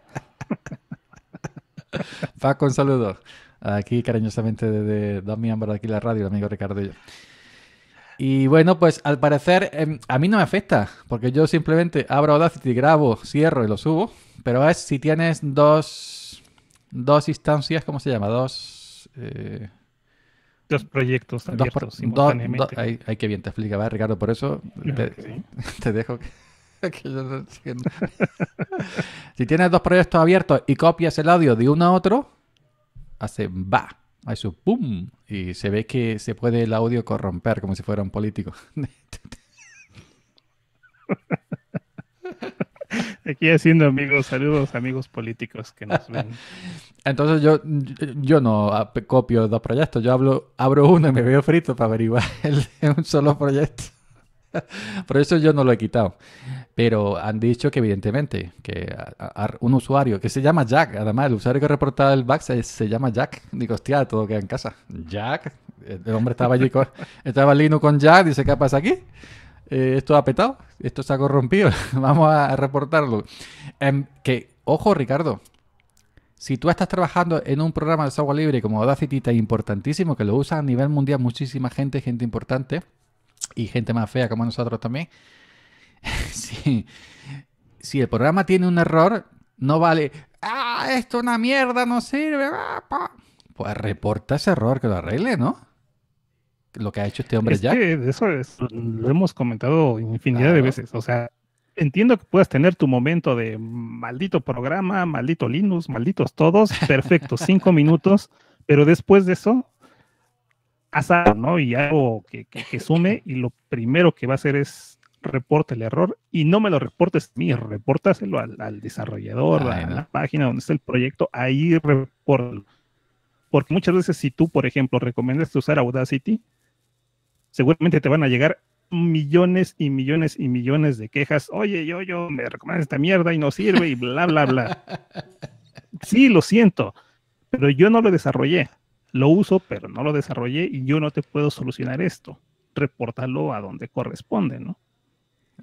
Paco, un saludo. Aquí cariñosamente desde dos miembros de aquí la radio, el amigo Ricardo y yo. Y bueno, pues al parecer em, a mí no me afecta, porque yo simplemente abro Audacity, grabo, cierro y lo subo, pero es si tienes dos, dos instancias, ¿cómo se llama? Dos... Eh, Dos proyectos abiertos dos, simultáneamente. hay, que bien, te explica, ¿verdad, Ricardo, por eso *laughs* *laughs* te, dejo *laughs* si tienes dos proyectos abiertos y copias el audio de uno a otro, hace va, su pum y se ve que se puede el audio corromper como si fuera un político. Aquí haciendo amigos, saludos amigos políticos que nos ven. *laughs* Entonces yo, yo no copio dos proyectos, yo hablo, abro uno y me veo frito para averiguar *laughs* el, un solo proyecto. *laughs* Por eso yo no lo he quitado. Pero han dicho que evidentemente, que un usuario que se llama Jack, además el usuario que reportaba el bug se, llama Jack. Digo, hostia, todo queda en casa. Jack, el hombre estaba allí estaba Lino con Jack, dice, ¿qué pasa aquí? Eh, esto ha petado, esto se ha corrompido, *laughs* vamos a reportarlo. Em, que, ojo Ricardo, si tú estás trabajando en un programa de software libre como Audacity, importantísimo, que lo usa a nivel mundial muchísima gente, gente importante y gente más fea como nosotros también, *laughs* si, el programa tiene un error, no vale, ah, esto es una mierda, no sirve, ah, pues reporta ese error, que lo arregle, ¿no? lo que ha hecho este hombre es ya. Que eso lo hemos comentado infinidad de veces. O sea, entiendo que puedas tener tu momento de maldito programa, maldito Linux, malditos todos, perfecto, *laughs* cinco minutos, pero después de eso, azar, ¿no? Y algo que, que, sume, y lo primero que va a hacer es reporte el error y no me lo reportes a mí, repórtaselo al, desarrollador, a la página donde está el proyecto, ahí repórtalo. Porque muchas veces si tú, por ejemplo, recomiendas usar Audacity, seguramente te van a llegar millones y millones y millones de quejas. Oye, yo, yo, me recomiendo esta mierda y no sirve y bla, bla, bla. *laughs* Sí, lo siento, pero yo no lo desarrollé. Lo uso, pero no lo desarrollé y yo no te puedo solucionar esto. Repórtalo a donde corresponde, ¿no?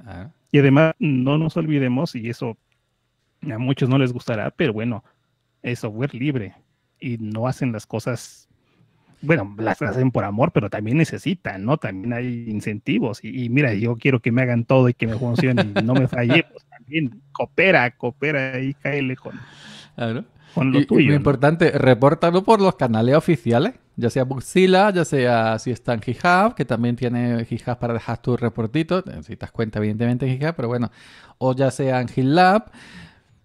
Ah. Y además, no nos olvidemos, y eso a muchos no les gustará, pero bueno, es software libre y no hacen las cosas bueno, las hacen por amor, pero también necesitan, ¿no? También hay incentivos. Y, mira, yo quiero que me hagan todo y que me funcionen y no me falle, *laughs* pues también coopera, coopera y cáele con, con lo tuyo. Lo importante, repórtalo por los canales oficiales, ya sea Buxila, ya sea si está en GitHub, que también tiene GitHub para dejar tus reportitos, necesitas cuenta evidentemente en GitHub, pero bueno, o ya sea en GitLab,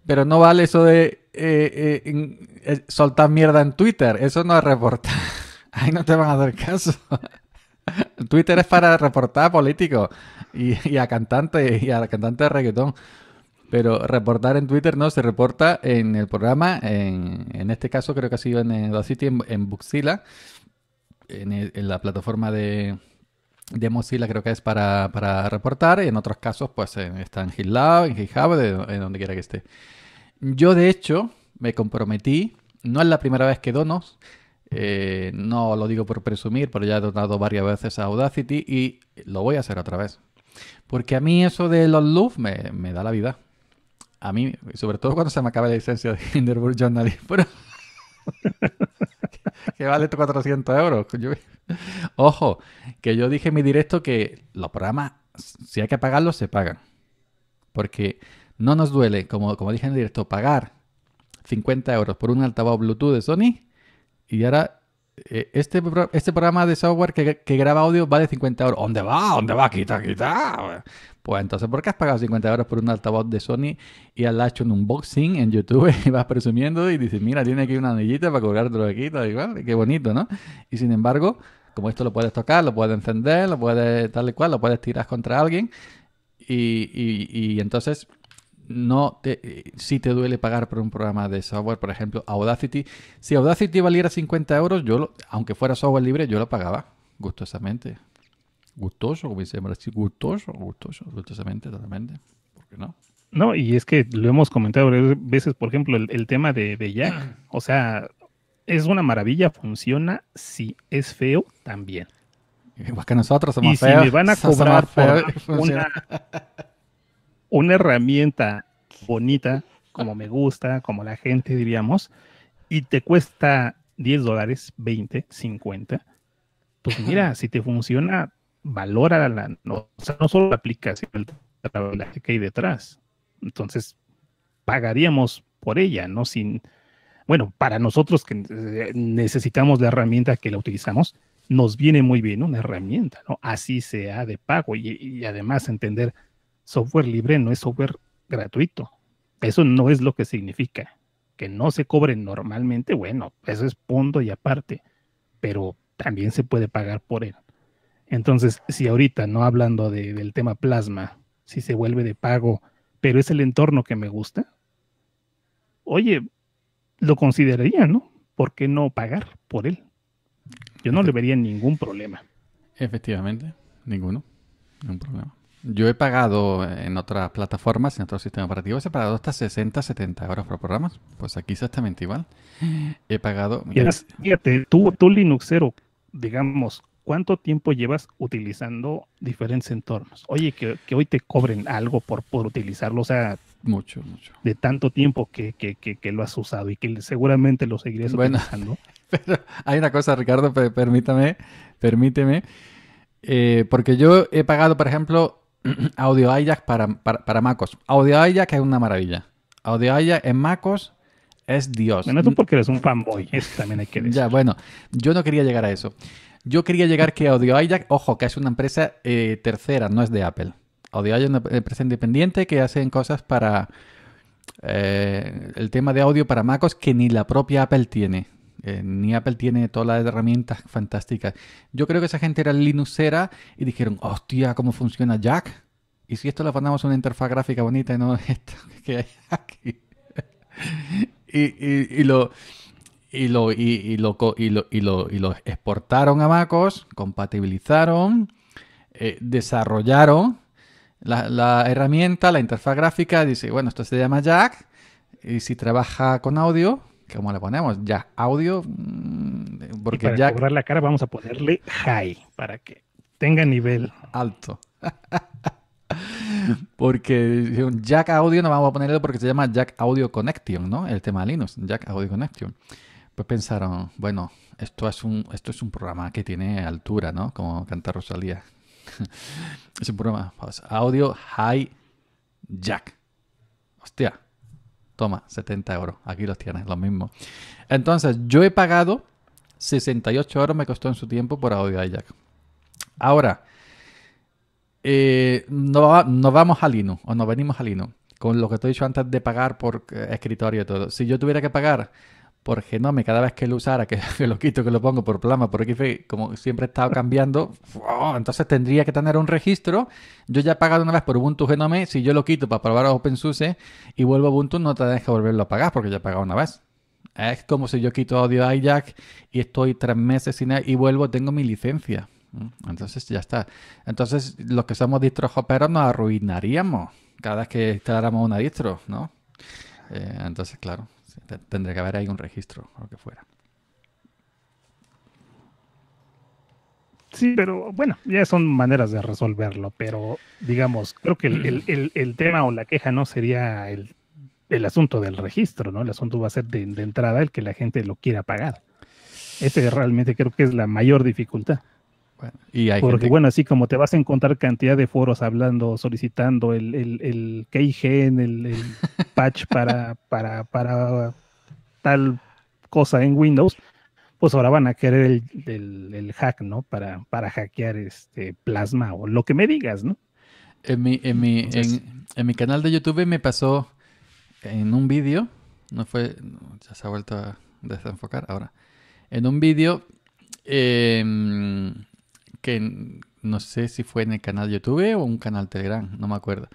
pero no vale eso de eh, eh, eh, soltar mierda en Twitter, eso no es reportar. *laughs* Ahí no te van a dar caso. *laughs* Twitter es para reportar a políticos y, a cantantes y a cantantes de reggaetón. Pero reportar en Twitter no, se reporta en el programa, en, este caso creo que ha sido en The City, en, en, la plataforma de, de, Mozilla creo que es para, para, reportar, y en otros casos pues está en GitLab, en GitHub, en donde quiera que esté. Yo de hecho me comprometí, no es la primera vez que donos, eh, no lo digo por presumir, pero ya he donado varias veces a Audacity y lo voy a hacer otra vez. Porque a mí eso de los loops me, da la vida. A mí, sobre todo cuando se me acaba la licencia de Hinderburg Journalist. *laughs* que vale 400 euros. Ojo, que yo dije en mi directo que los programas, si hay que pagarlos, se pagan. Porque no nos duele, como, como dije en el directo, pagar 50 euros por un altavoz Bluetooth de Sony y ahora, eh, este, este programa de software que, graba audio vale 50 euros. ¿Dónde va? ¿Dónde va? Quita, quita. Pues entonces, ¿por qué has pagado 50 euros por un altavoz de Sony y has hecho un unboxing en YouTube *laughs* y vas presumiendo y dices, mira, tiene aquí una anillita para colgártelo aquí, tal igual, qué bonito, ¿no? Y sin embargo, como esto lo puedes tocar, lo puedes encender, lo puedes tal y cual, lo puedes tirar contra alguien y, y entonces no te, eh, si te duele pagar por un programa de software, por ejemplo, Audacity. Si Audacity valiera 50 euros, yo aunque fuera software libre, yo lo pagaba gustosamente. Gustoso, como dice Brasil, gustoso, gustoso, gustosamente, totalmente. ¿Por qué no? No, y es que lo hemos comentado varias veces, por ejemplo, el, tema de, de Jack. *clears throat* O sea, es una maravilla, funciona, Si es feo también. Igual que nosotros somos feos. Y si me van a *laughs* cobrar por *laughs* una, una herramienta bonita, como me gusta, como la gente diríamos, y te cuesta 10 dólares, 20, 50, pues mira, si te funciona, valora la, no, no solo la aplicación, el trabajo que hay detrás. Entonces, pagaríamos por ella, ¿no? Sin, bueno, para nosotros que eh, necesitamos la herramienta que la utilizamos, nos viene muy bien una herramienta, ¿no? Así sea de pago y además entender software libre no es software gratuito. Eso no es lo que significa. Que no se cobre normalmente, bueno, eso es punto y aparte, pero también se puede pagar por él. Entonces, si ahorita, no hablando del tema plasma, si se vuelve de pago, pero es el entorno que me gusta, oye, lo consideraría, ¿no? ¿Por qué no pagar por él? Yo no le vería ningún problema. Efectivamente, ninguno. Ningún problema. Yo he pagado en otras plataformas, en otros sistemas operativos, he pagado hasta 60, 70 euros por programas. Pues aquí exactamente igual. He pagado... Mira, fíjate, tú, tú Linuxero, digamos, ¿cuánto tiempo llevas utilizando diferentes entornos? Oye, que, que hoy te cobren algo por, por utilizarlo, o sea... Mucho, mucho. De tanto tiempo que, que, que, lo has usado y que seguramente lo seguirías bueno, utilizando. *laughs* Pero hay una cosa, Ricardo, permítame, permíteme. Eh, porque yo he pagado, por ejemplo, *clears throat* Audio Ajax para, para, MacOS. Audio que es una maravilla. Audio Ajax en MacOS es Dios. Menos tú porque eres un fanboy, eso también hay que decir. Ya, bueno, yo no quería llegar a eso. Yo quería llegar que Audio Ajax, ojo, que es una empresa eh, tercera, no es de Apple. Audio es una empresa independiente que hacen cosas para eh, el tema de audio para MacOS que ni la propia Apple tiene. Eh, ni Apple tiene todas las herramientas fantásticas. Yo creo que esa gente era linuxera y dijeron, hostia, ¿cómo funciona Jack? Y si esto lo ponemos una interfaz gráfica bonita y no *laughs* esto que hay aquí. y, lo... Y exportaron a MacOS, compatibilizaron, eh, desarrollaron la, herramienta, la interfaz gráfica, dice, bueno, esto se llama Jack, y si trabaja con audio, ¿Cómo le ponemos? Ya, audio. Mm, porque para ya... la cara vamos a ponerle high para que tenga nivel. Alto. *laughs* porque Jack Audio no vamos a ponerlo porque se llama Jack Audio Connection, ¿no? El tema de Linux, Jack Audio Connection. Pues pensaron, bueno, esto es un, esto es un programa que tiene altura, ¿no? Como canta Rosalía. *laughs* es un programa. Pues, audio High Jack. Hostia, Toma, 70 euros. Aquí los tienes, lo mismo. Entonces, yo he pagado 68 euros, me costó en su tiempo por Audio Jack. Ahora, eh, nos vamos a Linux o nos venimos a Linux. Con lo que te he dicho antes de pagar por eh, escritorio y todo. Si yo tuviera que pagar por Genome, cada vez que lo usara, *laughs* que, lo quito, que lo pongo por Plasma, por XP, como siempre he estado cambiando, ¡oh! entonces tendría que tener un registro. Yo ya he pagado una vez por Ubuntu Genome, si yo lo quito para probar OpenSUSE y vuelvo a Ubuntu, no te que volverlo a pagar porque ya he pagado una vez. Es como si yo quito Audio iJack y estoy tres meses sin y vuelvo, tengo mi licencia. Mm, entonces ya está. Entonces los que somos distrojoperos nos arruinaríamos cada vez que instaláramos una distro, ¿no? Eh, entonces, claro. Tendrá tendría que haber ahí un registro o lo que fuera. Sí, pero bueno, ya son maneras de resolverlo, pero digamos, creo que el, tema o la queja no sería el, asunto del registro, ¿no? El asunto va a ser de, de entrada el que la gente lo quiera pagar. Ese realmente creo que es la mayor dificultad. Porque bueno, así como te vas a encontrar cantidad de foros hablando, solicitando el, el, el el, *laughs* patch para, para, tal cosa en Windows, pues ahora van a querer el, hack, ¿no? Para, para hackear este plasma o lo que me digas, ¿no? En mi, en mi, en, mi canal de YouTube me pasó en un vídeo, no fue, ya se ha vuelto a desenfocar ahora. En un vídeo eh, que no sé si fue en el canal de YouTube o un canal Telegram, no me acuerdo.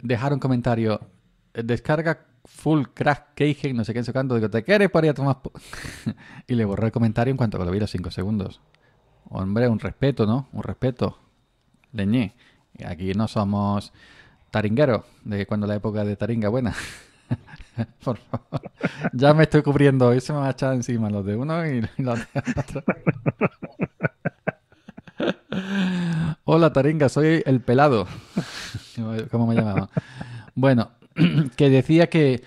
Dejaron comentario, eh, descarga full crash Keigen, no sé qué, su canto, digo, ¿te quieres para a tomar? *laughs* y le borré el comentario en cuanto que lo vi los 5 segundos. Hombre, un respeto, ¿no? Un respeto. Leñé. Aquí no somos taringueros, de cuando la época de taringa buena. *laughs* Por favor. Ya me estoy cubriendo, hoy se me va a echar encima los de uno y *laughs* los de otro. Hola Taringa, soy el pelado. ¿Cómo me llamaba? Bueno, *clears throat* que decía que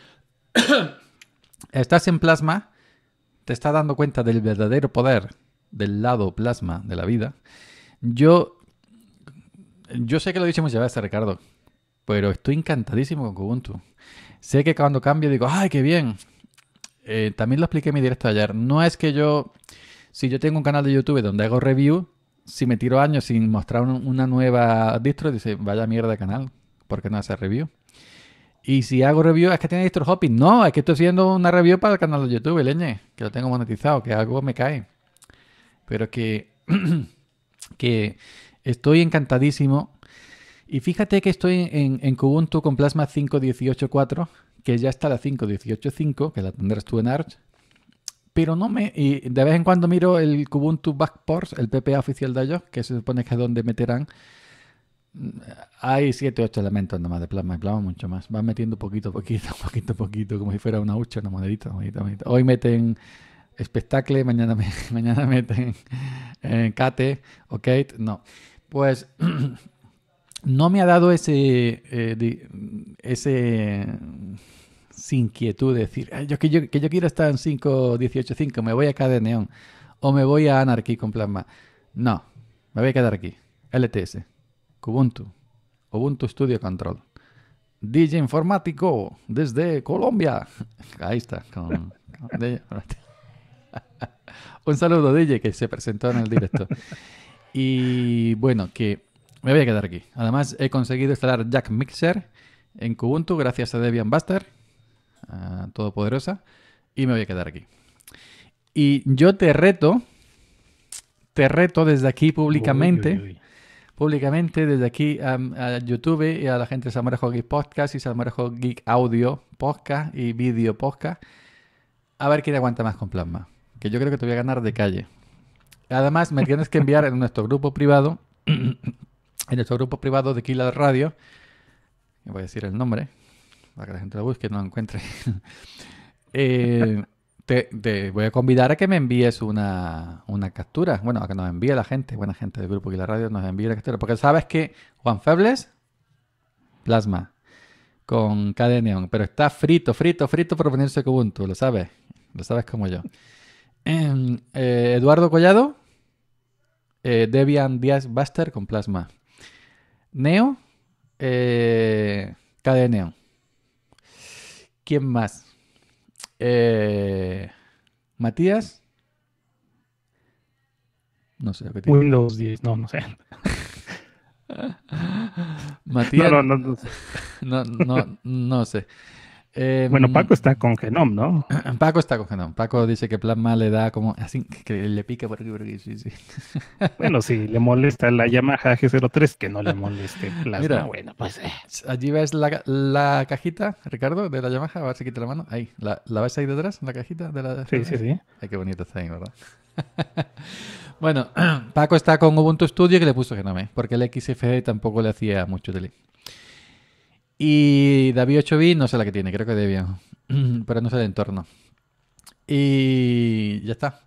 *coughs* estás en plasma, te estás dando cuenta del verdadero poder del lado plasma de la vida. Yo, yo sé que lo he dicho muchas veces, Ricardo, pero estoy encantadísimo con Kubuntu. Sé que cuando cambio digo, ¡ay, qué bien! Eh, también lo expliqué en mi directo ayer. No es que yo, si yo tengo un canal de YouTube donde hago review, si me tiro años sin mostrar una nueva distro, dice, vaya mierda de canal, porque no hace review? Y si hago review, es que tiene distro hopping. No, es que estoy haciendo una review para el canal de YouTube, leñe, que lo tengo monetizado, que algo me cae. Pero que, *clears throat* que estoy encantadísimo. Y fíjate que estoy en, en Kubuntu con Plasma 5.18.4, que ya está la 5.18.5, que la tendrás tú en Arch pero no me... Y de vez en cuando miro el Kubuntu Backports, el PPA oficial de ellos, que se supone que es donde meterán... Mm, hay 7 o 8 elementos nomás de plasma y plasma mucho más. Van metiendo poquito a poquito, *laughs* poquito a poquito, como si fuera una hucha, una monedita, monedita, Hoy meten espectacle, mañana, *laughs* mañana meten eh, Kate o Kate, no. Pues *clears throat* no me ha dado ese, eh, ese sin quietud, decir, yo, que, yo, quiero estar en 5.18.5, me voy a KDE Neon o me voy a Anarchy con Plasma. No, me voy a quedar aquí. LTS, Kubuntu, Ubuntu Studio Control. DJ informático desde Colombia. *laughs* Ahí está. *laughs* Un saludo, DJ, que se presentó en el directo. Y bueno, que me voy a quedar aquí. Además, he conseguido instalar Jack Mixer en Kubuntu gracias a Debian Buster Ah, todopoderosa y me voy a quedar aquí. Y yo te reto, te reto desde aquí públicamente, públicamente desde aquí a YouTube y a la gente de Samarejo Geek Podcast y Samarejo Geek Audio Podcast y Video Podcast, a ver quién aguanta más con Plasma, que yo creo que te voy a ganar de calle. Además, me tienes que enviar en nuestro grupo privado, *clears throat* en nuestro grupo privado de Kila Radio, voy a decir el nombre, para que la gente lo busque y no lo encuentre. *laughs* Eh, te, voy a convidar a que me envíes una, captura. Bueno, a que nos envíe la gente, buena gente del grupo y la radio, nos envíe la captura. Porque sabes que Juan Febles, plasma con Cadena. pero está frito, frito, frito por venirse ponerse Ubuntu, lo sabes, lo sabes como yo. Em, eh, Eduardo Collado, eh, Debian Diaz Buster con Plasma. Neo, eh, ¿Quién más? Eh, Matías. No sé. ¿qué tiene? Windows 10, no, no sé. *laughs* Matías. No, no, no, no, *laughs* no, no, no sé bueno, em, Paco está con Genome, ¿no? *clears throat* Paco está con Genome. Paco dice que Plasma le da como así, que le pica por aquí, por aquí, *laughs* Bueno, sí, le molesta la Yamaha G03, que no le moleste Plasma. bueno, pues. Eh. Allí ves la, cajita, Ricardo, de la Yamaha. A ver quita la mano. Ahí, ¿la, ves ahí detrás, la cajita de la. Sí, sí, sí. Ay, qué bonito está ahí, ¿verdad? *laughs* bueno, *clears throat* Paco está con Ubuntu Studio que le puso Genome, ¿eh? porque el XFD e tampoco le hacía mucho delito. Y David 8B, no sé la que tiene, creo que Debian. *clears throat* Pero no sé el entorno. Y ya está.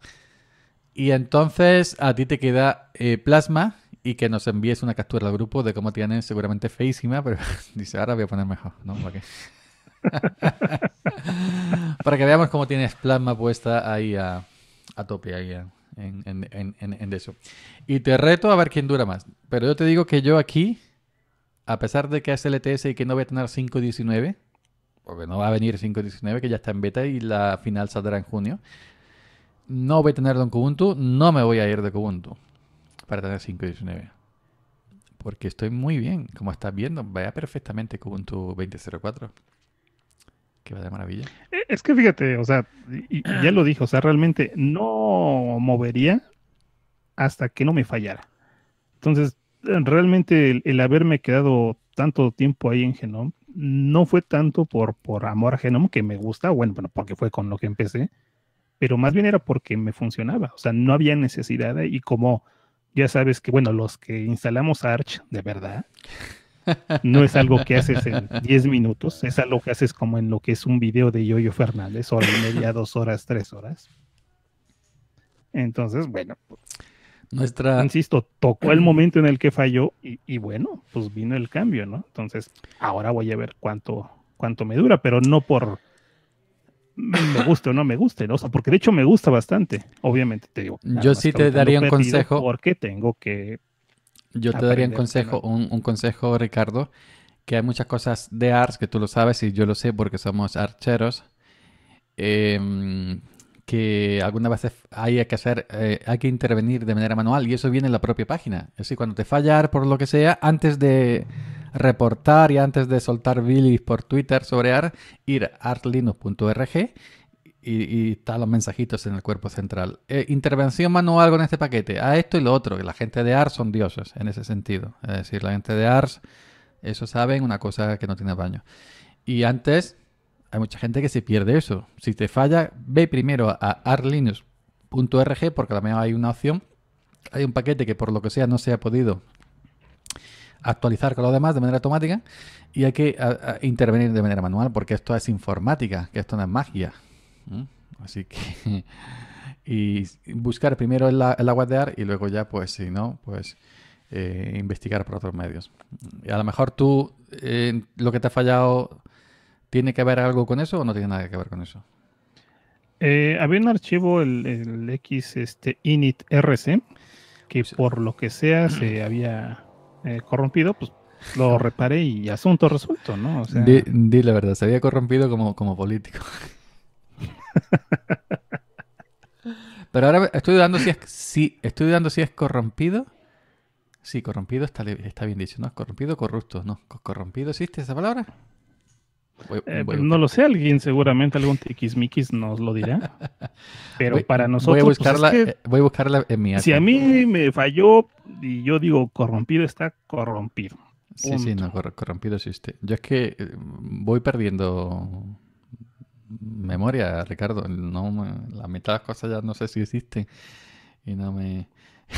Y entonces a ti te queda eh, Plasma y que nos envíes una captura al grupo de cómo tienen, seguramente feísima, pero *laughs* dice, ahora voy a poner mejor, ¿no? *laughs* ¿Para que veamos cómo tienes Plasma puesta ahí a, a tope, ahí en, en eso. Y te reto a ver quién dura más. Pero yo te digo que yo aquí a pesar de que es e LTS y que no voy a tener 5.19, porque no va a venir 5.19, que ya está en beta y la final saldrá en junio, no voy a tener Don Kubuntu, no me voy a ir de Kubuntu para tener 5.19. Porque estoy muy bien, como estás viendo, vaya perfectamente Kubuntu 20.04. Que va de maravilla. Eh, es que fíjate, o sea, *clears throat* ya lo dije, o sea, realmente no movería hasta que no me fallara. Entonces, realmente el, haberme quedado tanto tiempo ahí en Genome no fue tanto por, por amor a Genome que me gusta, bueno, bueno, porque fue con lo que empecé, pero más bien era porque me funcionaba, o sea, no había necesidad y como ya sabes que, bueno, los que instalamos Arch, de verdad, no es algo que haces en 10 *laughs* minutos, es algo que haces como en lo que es un video de Yoyo Fernández, o media, dos horas, tres horas. Entonces, bueno, nuestra... Insisto, tocó el momento en el que falló y, bueno, pues vino el cambio, ¿no? Entonces, ahora voy a ver cuánto, cuánto me dura, pero no por me guste o no me guste, ¿no? O sea, porque de hecho me gusta bastante, obviamente, te digo. Yo sí te daría un consejo. Porque tengo que... Yo te daría un consejo, un, consejo, Ricardo, que hay muchas cosas de ARS que tú lo sabes y yo lo sé porque somos archeros. Eh, que algunas veces hay que hacer, eh, hay que intervenir de manera manual y eso viene en la propia página. Es decir, cuando te fallar por lo que sea, antes de reportar y antes de soltar bilis por Twitter sobre AR, ir a artlinux.org y, están los mensajitos en el cuerpo central. Eh, intervención manual con este paquete, a ah, esto y lo otro, que la gente de AR son dioses en ese sentido. Es decir, la gente de ARS, eso saben, una cosa que no tiene baño. Y antes hay mucha gente que se pierde eso. Si te falla, ve primero a arlinux.org porque mejor hay una opción. Hay un paquete que por lo que sea no se ha podido actualizar con lo demás de manera automática y hay que intervenir de manera manual porque esto es informática, que esto no es magia. Así que... *laughs* y buscar primero en la, de AR y luego ya, pues si no, pues... Eh, investigar por otros medios. Y a lo mejor tú eh, lo que te ha fallado ¿Tiene que haber algo con eso o no tiene nada que ver con eso? Eh, había un archivo, el, el, X este, init que por lo que sea *clears throat* se había eh, corrompido, pues lo reparé y asunto resuelto, ¿no? Dile la verdad, se había corrompido como, como político. *laughs* Pero ahora estoy dudando si es, si, estoy si es corrompido. Sí, corrompido está, está bien dicho, ¿no? Corrompido, corrupto, ¿no? ¿Corrompido existe esa palabra? Eh, pues, no lo sé, alguien seguramente algún tiquismiquis nos lo dirá. *laughs* Pero para nosotros. Pues, eh, voy a buscarla, voy a en mi Si a mí me falló y yo digo corrompido, está corrompido. Sí, sí, no, corrompido existe. Yo es que eh, voy perdiendo memoria, Ricardo. No, la mitad de las cosas ya no sé si existen. Y no me. *laughs*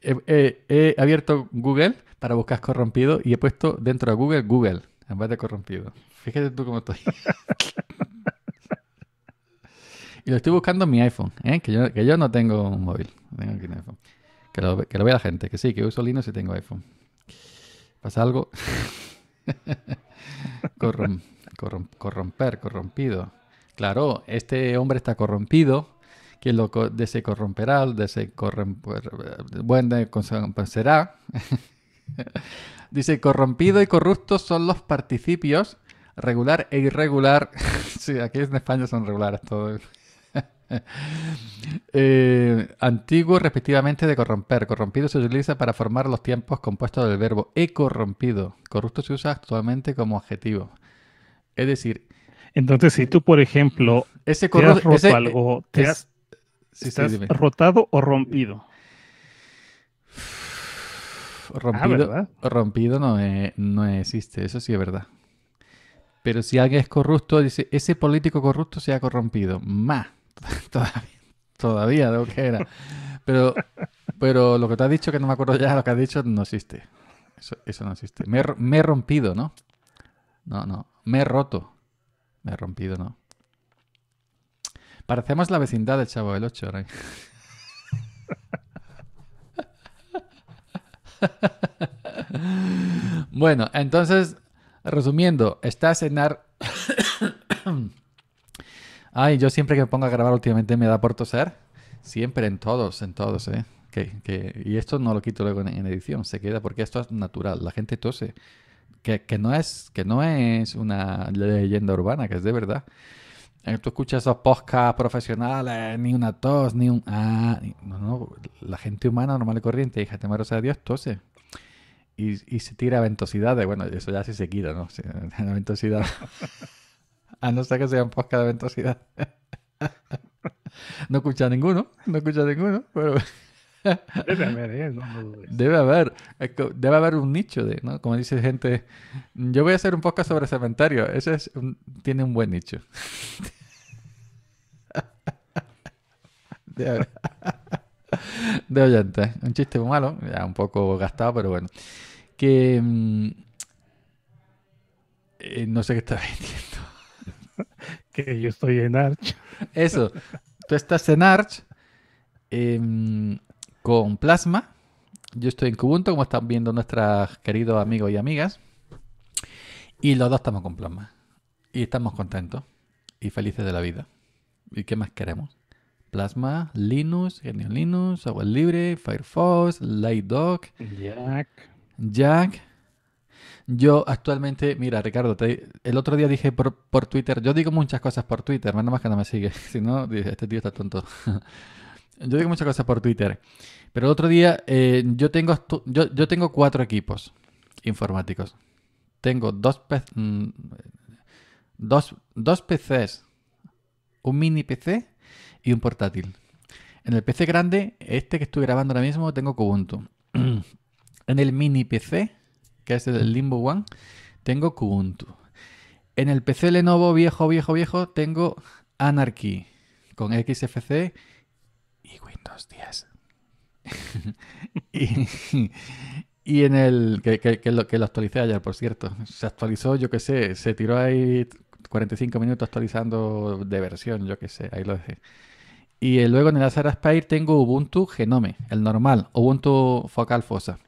he abierto Google para buscar corrompido y he puesto dentro de Google Google. En vez de corrompido. Fíjate tú cómo estoy. *laughs* y lo estoy buscando en mi iPhone, ¿eh? que, yo, no tengo un móvil. Tengo un iPhone. Que lo, vea la gente, que sí, que uso Linux y tengo iPhone. ¿Pasa algo? *laughs* Corrom, corromper, corrompido. Claro, este hombre está corrompido. que lo desecorromperá, corromper? Pues, bueno, pues, será. *laughs* Dice, corrompido y corrupto son los participios, regular e irregular. *laughs* sí, aquí en España son regulares todos. *laughs* Eh, antiguo, respectivamente, de corromper. Corrompido se utiliza para formar los tiempos compuestos del verbo e corrompido. Corrupto se usa actualmente como adjetivo. Es decir. Entonces, si tú, por ejemplo, ese te has roto algo, te has, rotado o rompido. Ah, rompido, no, no existe, eso sí es verdad. Pero si alguien es corrupto, dice, ese político corrupto se ha corrompido. Más, *laughs* todavía, todavía lo que era. Pero, pero lo que te ha dicho, que no me acuerdo ya, lo que has dicho, no existe. Eso, no existe. Me, he rompido, ¿no? No, no. Me he roto. Me he rompido, ¿no? Parecemos la vecindad del Chavo del Ocho, ahora. *laughs* *laughs* bueno, entonces, resumiendo, está a cenar... *coughs* Ay, yo siempre que me pongo a grabar últimamente me da por toser. Siempre, en todos, en todos, ¿eh? y esto no lo quito luego en, edición, se queda porque esto es natural, la gente tose. Que, no es, que no es una leyenda urbana, que es de verdad. Eh, tú escuchas esos podcasts profesionales, eh, ni una tos, ni un... Ah, no, no, la gente humana normal y corriente, hija, temerosa Dios, tose. Y, y, se tira a ventosidades. Bueno, eso ya sí se quita, ¿no? *laughs* La ventosidad. a no ser que sean podcasts de ventosidad. *laughs* no escucha ninguno, no escucha ninguno, pero... Debe haber, ¿eh? eh, Debe haber. un nicho de, ¿no? Como dice gente, yo voy a hacer un podcast sobre cementerio. Ese es tiene un buen nicho. De, oyente. Un chiste muy malo, ya un poco gastado, pero bueno. Que mm, eh, no sé qué está *laughs* diciendo. que yo estoy en Arch. Eso. Tú estás en Arch. Em, con Plasma. Yo estoy en Kubuntu, como están viendo nuestros queridos amigos y amigas. Y los dos estamos con Plasma. Y estamos contentos y felices de la vida. ¿Y qué más queremos? Plasma, Linux, Genio Linux, Agua Libre, Firefox, Lightdog, Jack. Jack. Yo actualmente, mira Ricardo, el otro día dije por, por, Twitter, yo digo muchas cosas por Twitter, nada más que no me sigue, *laughs* si no, este tío está tonto. *laughs* Yo digo muchas cosas por Twitter. Pero el otro día, eh, yo, tengo yo, tengo cuatro equipos informáticos. Tengo dos, mm, dos, dos PCs, un mini PC y un portátil. En el PC grande, este que estoy grabando ahora mismo, tengo Kubuntu. *clears throat* en el mini PC, que es el Limbo One, tengo Kubuntu. En el PC Lenovo viejo, viejo, viejo, tengo Anarchy con XFC dos días. y, en el. Que, lo, que lo actualicé ayer, por cierto. Se actualizó, yo que sé, se tiró ahí 45 minutos actualizando de versión, yo que sé, ahí lo dejé. Y eh, luego en el Azara Aspire tengo Ubuntu Genome, el normal, Ubuntu Focal Fossa.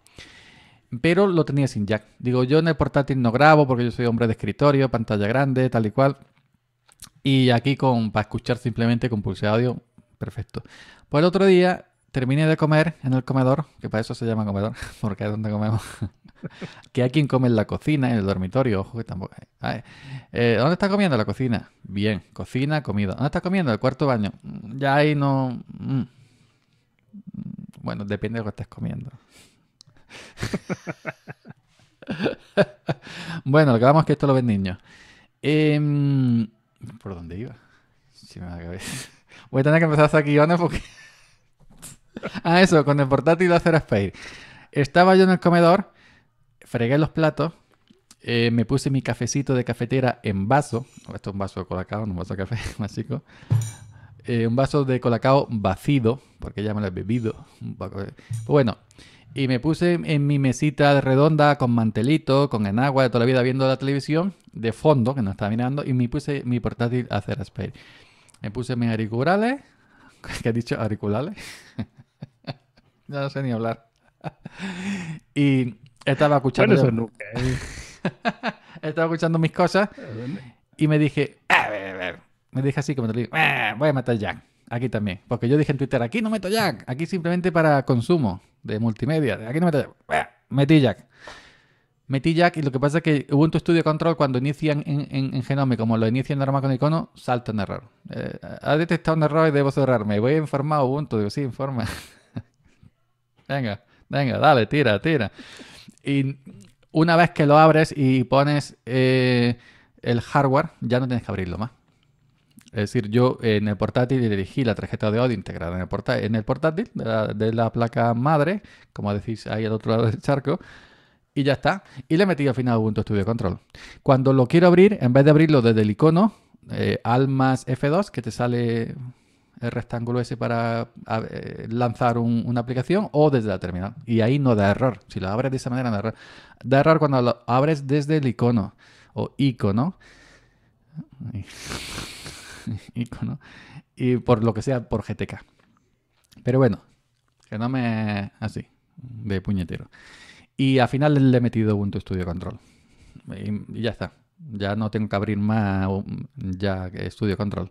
Pero lo tenía sin jack. Digo, yo en el portátil no grabo porque yo soy hombre de escritorio, pantalla grande, tal y cual. Y aquí con, para escuchar simplemente con pulse audio perfecto. Pues el otro día terminé de comer en el comedor, que para eso se llama comedor, *laughs* porque es donde comemos. *laughs* que hay quien come en la cocina, en el dormitorio, ojo que tampoco. Hay. Eh, ¿Dónde está comiendo? La cocina. Bien, cocina, comida. ¿Dónde está comiendo? El cuarto baño. Mm, ya ahí no. Mm. Bueno, depende de lo que estés comiendo. *laughs* bueno, lo que vamos que esto lo ven niños. Em, ¿Por dónde iba? Si me da la cabeza. Voy a tener que empezar a hacer guiones porque. *laughs* ah, eso, con el portátil de hacer space. Estaba yo en el comedor, fregué los platos, eh, me puse mi cafecito de cafetera en vaso. Esto es un vaso de colacao, no un vaso de café más *laughs* chico. Eh, un vaso de colacao vacío, porque ya me lo he bebido. Pues bueno, y me puse en mi mesita redonda con mantelito, con enagua de toda la vida viendo la televisión de fondo, que no estaba mirando, y me puse mi portátil a hacer Spade. Me puse mis auriculares. *laughs* que ha dicho? Auriculares. *laughs* ya no sé ni hablar. *laughs* y estaba escuchando. Eh. estaba escuchando mis cosas. Eh, y me dije. Ah, me dije así como te digo. Ah, voy a matar Jack. Aquí también. Porque yo dije en Twitter, aquí no meto Jack. Aquí simplemente para consumo de multimedia. Aquí no meto Jack. Metí Jack. Metí Jack y lo que pasa es que Ubuntu Studio Control cuando inician en, Genome, como lo inician normal con icono, salta un error. Eh, ha detectado un error y debo cerrarme. Voy a informar a Ubuntu. Digo, sí, informa. *laughs* venga, venga, dale, tira, tira. Y una vez que lo abres y pones eh, el hardware, ya no tienes que abrirlo más. Es decir, yo en el portátil dirigí la tarjeta de audio integrada en el, portátil, en el portátil de la placa madre, como decís ahí al otro lado del charco, y ya está. Y le he metido al final Ubuntu Studio Control. Cuando lo quiero abrir, en vez de abrirlo desde el icono, eh, más F2, que te sale el rectángulo ese para eh, lanzar una aplicación, o desde la terminal. Y ahí no da error. Si lo abres de esa manera, da error. Da error cuando lo abres desde el icono o icono. *laughs* icono. Y por lo que sea, por GTK. Pero bueno, que no me... así, de puñetero. Y al final le he metido un estudio Control. Y, ya está. Ya no tengo que abrir más ya estudio Control.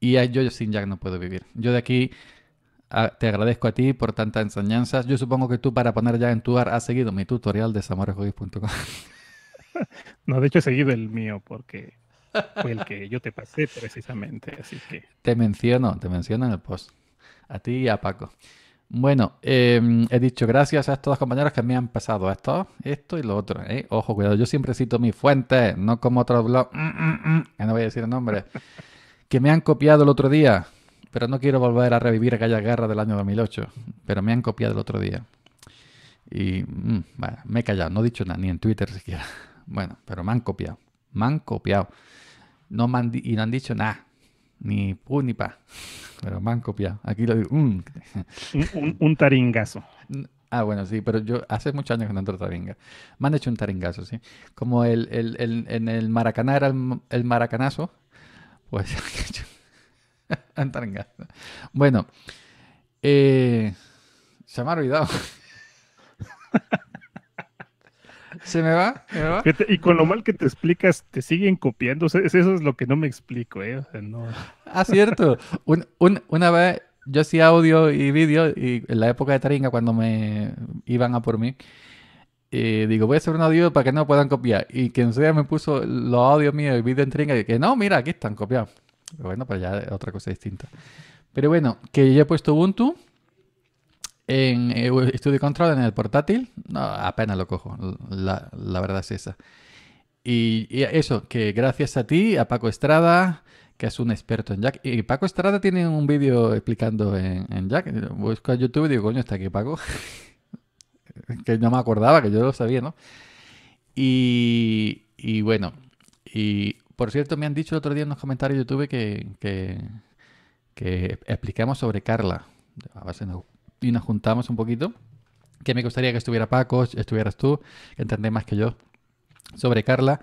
Y yo, sin Jack no puedo vivir. Yo de aquí ah, te agradezco a ti por tantas enseñanzas. Yo supongo que tú para poner ya en tu ar has seguido mi tutorial de samorejoguiz.com *laughs* No, de hecho he seguido el mío porque fue el que yo te pasé precisamente, así que... Te menciono, te menciono en el post. A ti y a Paco. Bueno, em, he dicho gracias a estos dos compañeros que me han pasado esto, esto y lo otro. ¿eh? Ojo, cuidado, yo siempre cito mis fuentes, no como otros blogs, mm, mm, mm, que no voy a decir el nombre, que me han copiado el otro día, pero no quiero volver a revivir aquella guerra del año 2008, pero me han copiado el otro día. Y me he callado, no he dicho nada, ni en Twitter siquiera. *laughs* Bueno, pero me han copiado, me han copiado. No me y no han dicho nada. Ni pu ni pa. Pero me han copiado. Aquí lo digo. Mm". Un, taringazo. Ah, bueno, sí, pero yo hace muchos años que no entro taringa. Me han hecho un taringazo, sí. Como el, en el Maracaná era el, maracanazo, pues *laughs* han taringazo. Bueno, eh, se me ha olvidado. *laughs* ¿Se me va? y con lo mal que te explicas, te siguen copiando. Eso es lo que no me explico, ¿eh? no. Ah, cierto. Un, una vez yo hacía audio y vídeo y en la época de Taringa, cuando me iban a por mí, eh, digo, voy a hacer un audio para que no puedan copiar. Y quien sea me puso los audios míos y vídeo en Taringa y que no, mira, aquí están copiados. bueno, pues ya es otra cosa distinta. Pero bueno, que yo he puesto Ubuntu en eh, Studio Control, en el portátil, apenas lo cojo, la, la verdad es esa. Y, eso, que gracias a ti, a Paco Estrada, que es un experto en Jack. Y Paco Estrada tiene un vídeo explicando en, Jack. Busco a YouTube y digo, coño, está aquí Paco. *laughs* que no me acordaba, que yo lo sabía, ¿no? Y, y bueno, y por cierto, me han dicho el otro día en los comentarios de YouTube que, que, explicamos sobre Carla. A base si y nos juntamos un poquito, que me gustaría que estuviera Paco, estuvieras tú, que entendés más que yo, sobre Carla.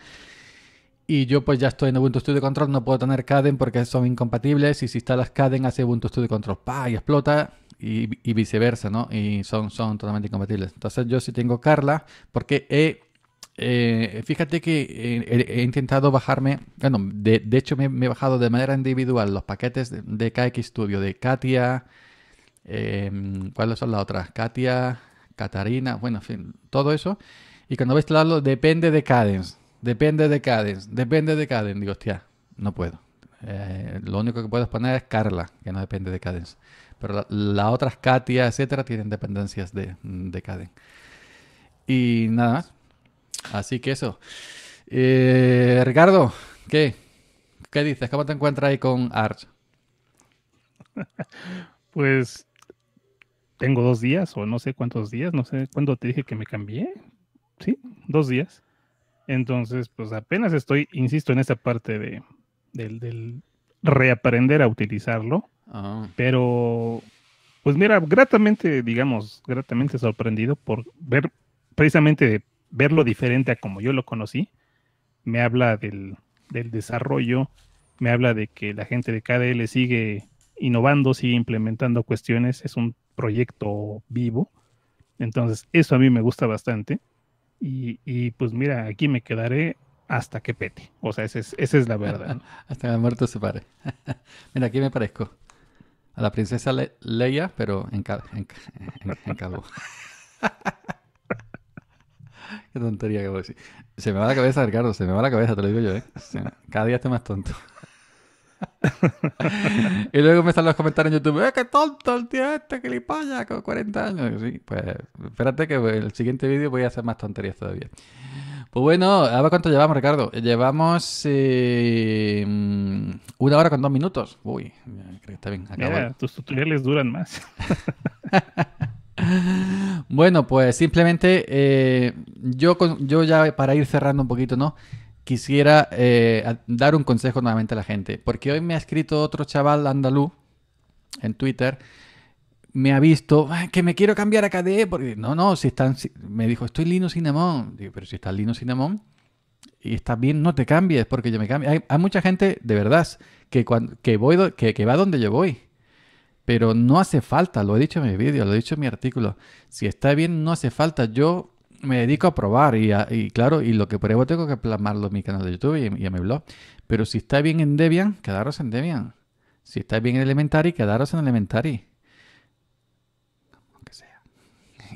Y yo pues ya estoy en Ubuntu Studio Control, no puedo tener Caden porque son incompatibles y si instalas Caden hace Ubuntu Studio Control, pa, y explota y, viceversa, ¿no? Y son, son totalmente incompatibles. Entonces yo sí tengo Carla porque he, eh, fíjate que he, intentado bajarme, bueno, de, hecho me, he bajado de manera individual los paquetes de, de KX Studio, de Katia, Em, ¿cuáles son las otras? Katia, Katarina, bueno, en fin, todo eso. Y cuando veis a este hablarlo, depende de Cadence, depende de Cadence, depende de Cadence. Digo, hostia, no puedo. Eh, lo único que puedes poner es Carla, que no depende de Cadence. Pero las otras, Katia, etcétera, tienen dependencias de, Cadence. Y nada más. Así que eso. Eh, Ricardo, ¿qué? ¿Qué dices? ¿Cómo te encuentras ahí con Arch? *laughs* Pues tengo dos días o no sé cuántos días, no sé cuándo te dije que me cambié. Sí, dos días. Entonces, pues apenas estoy, insisto, en esta parte de, del, reaprender a utilizarlo. Ah. Pero, pues mira, gratamente, digamos, gratamente sorprendido por ver, precisamente verlo diferente a como yo lo conocí. Me habla del, del desarrollo, me habla de que la gente de KDL sigue innovando, sigue implementando cuestiones, es un proyecto vivo. Entonces, eso a mí me gusta bastante. Y, y pues mira, aquí me quedaré hasta que pete. O sea, esa es, esa es la verdad. *laughs* hasta que el muerto se pare. *laughs* mira, aquí me parezco. A la princesa Leia, pero en, ca en, *laughs* Qué tontería que voy a decir. Se me va la cabeza, Ricardo, se me va la cabeza, te lo digo yo, ¿eh? cada día estoy más tonto. *laughs* y luego me están los comentarios en YouTube, eh, qué tonto el tío este, que le paya con 40 años! Sí, pues espérate que en el siguiente vídeo voy a hacer más tonterías todavía. Pues bueno, a ver cuánto llevamos, Ricardo. Llevamos eh, mm, una hora con dos minutos. Uy, creo que está bien. tus tutoriales duran más. *laughs* bueno, pues simplemente eh, yo, yo ya para ir cerrando un poquito, ¿no? quisiera eh, dar un consejo nuevamente a la gente, porque hoy me ha escrito otro chaval andaluz en Twitter, me ha visto, ah, que me quiero cambiar a KDE, porque no, no, si están, me dijo, estoy lino Cinnamon, digo, pero si estás lino Cinnamon y estás bien, no te cambies, porque yo me cambio. Hay, mucha gente, de verdad, que, cuando, voy que, que va donde yo voy pero no hace falta, lo he dicho en mi vídeo, lo he dicho en mi artículo. Si está bien, no hace falta. Yo me dedico a probar y, claro, y lo que pruebo tengo que plasmarlo en mi canal de YouTube y, mi blog. Pero si está bien en Debian, quedaros en Debian. Si está bien en Elementary, quedaros en Elementary. Aunque sea.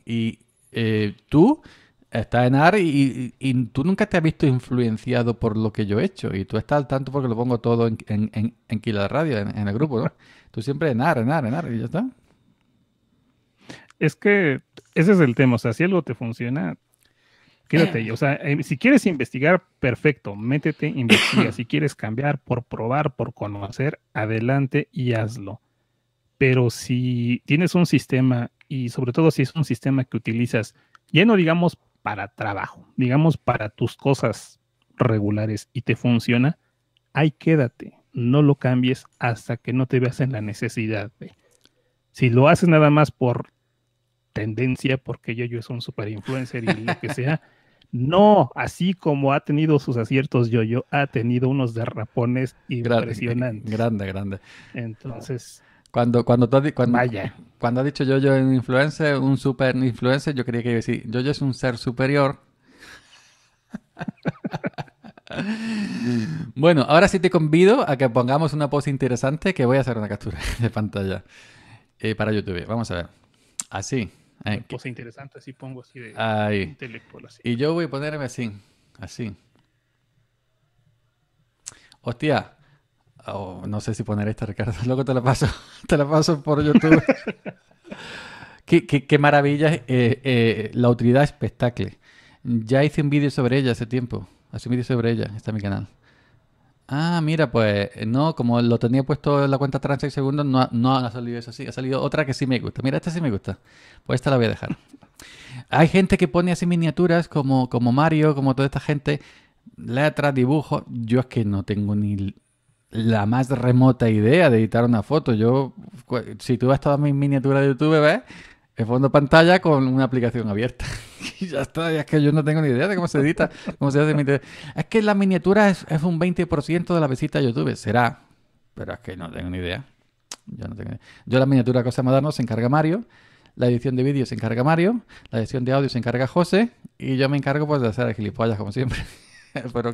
Y eh, tú estás en AR y, tú nunca te has visto influenciado por lo que yo he hecho. Y tú estás al tanto porque lo pongo todo en, en, de Radio, en, en el grupo, ¿no? Tú siempre en AR, en AR, en AR y ya está. Es que ese es el tema, o sea, si algo te funciona, quédate ahí. Eh. O sea, eh, si quieres investigar, perfecto, métete, investiga. *clears throat* si quieres cambiar por probar, por conocer, adelante y hazlo. Pero si tienes un sistema, y sobre todo si es un sistema que utilizas, ya no digamos para trabajo, digamos para tus cosas regulares y te funciona, ahí quédate. No lo cambies hasta que no te veas en la necesidad de. Si lo haces nada más por tendencia porque yo, es un super influencer y lo que sea. No, así como ha tenido sus aciertos yo ha tenido unos derrapones impresionantes. Grande, grande. Entonces, cuando cuando cuando, cuando ha dicho yo un influencer, un super influencer, yo quería que iba a decir, es un ser superior. *laughs* bueno, ahora sí te convido a que pongamos una pose interesante que voy a hacer una captura *laughs* de pantalla eh, para YouTube. Vamos a ver. Así cosa interesante, así pongo así de Y yo voy a ponerme así, así. Hostia, oh, no sé si poner esta, Ricardo. *laughs* Luego te la paso, *laughs* te la paso por YouTube. *laughs* qué, maravilla eh, eh, la utilidad espectacular Ya hice un vídeo sobre ella hace tiempo. Hace un vídeo sobre ella, está en mi canal. Ah, mira, pues eh, no, como lo tenía puesto en la cuenta trans 6 segundos, no, ha salido eso así. Ha salido otra que sí me gusta. Mira, esta sí me gusta. Pues esta la voy a dejar. *laughs* Hay gente que pone así miniaturas como, como Mario, como toda esta gente. Letras, dibujo Yo es que no tengo ni la más remota idea de editar una foto. Yo, si tú ves todas mis miniaturas de YouTube, ¿ves? el fondo pantalla con una aplicación abierta. *laughs* y ya está, y es que yo no tengo ni idea de cómo se edita, cómo se hace. es que la miniatura es, un 20% de la visita a YouTube, será. Pero es que no tengo ni idea. Yo no tengo ni Yo la miniatura Cosa Moderna se encarga Mario, la edición de vídeo se encarga Mario, la edición de audio se encarga José, y yo me encargo pues de hacer el gilipollas como siempre. *laughs* Pero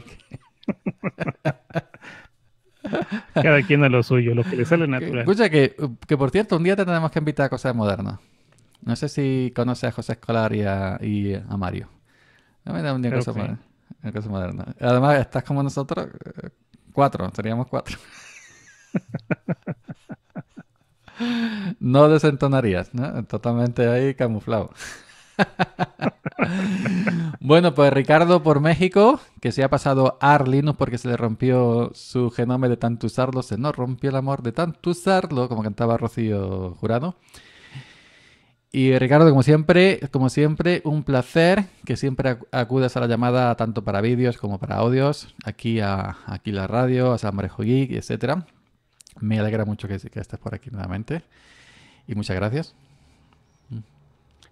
Cada quien a lo suyo, lo que le sale *laughs* natural. Escucha, que, que por cierto, un día te tenemos que invitar a cosas modernas. No sé si conoces a José Escolar y a, Mario. moderna. Además, estás como nosotros, eh, cuatro, seríamos cuatro. *laughs* no desentonarías, ¿no? Totalmente ahí camuflado. *laughs* bueno, pues Ricardo por México, que se ha pasado a porque se le rompió su genoma de tanto usarlo, se nos rompió el amor de tanto usarlo, como cantaba Rocío Jurado. Y Ricardo, como siempre, como siempre, un placer que siempre acudas a la llamada tanto para vídeos como para audios, aquí a aquí la radio, a San Geek, etcétera. Me alegra mucho que, que estés por aquí nuevamente. Y muchas gracias.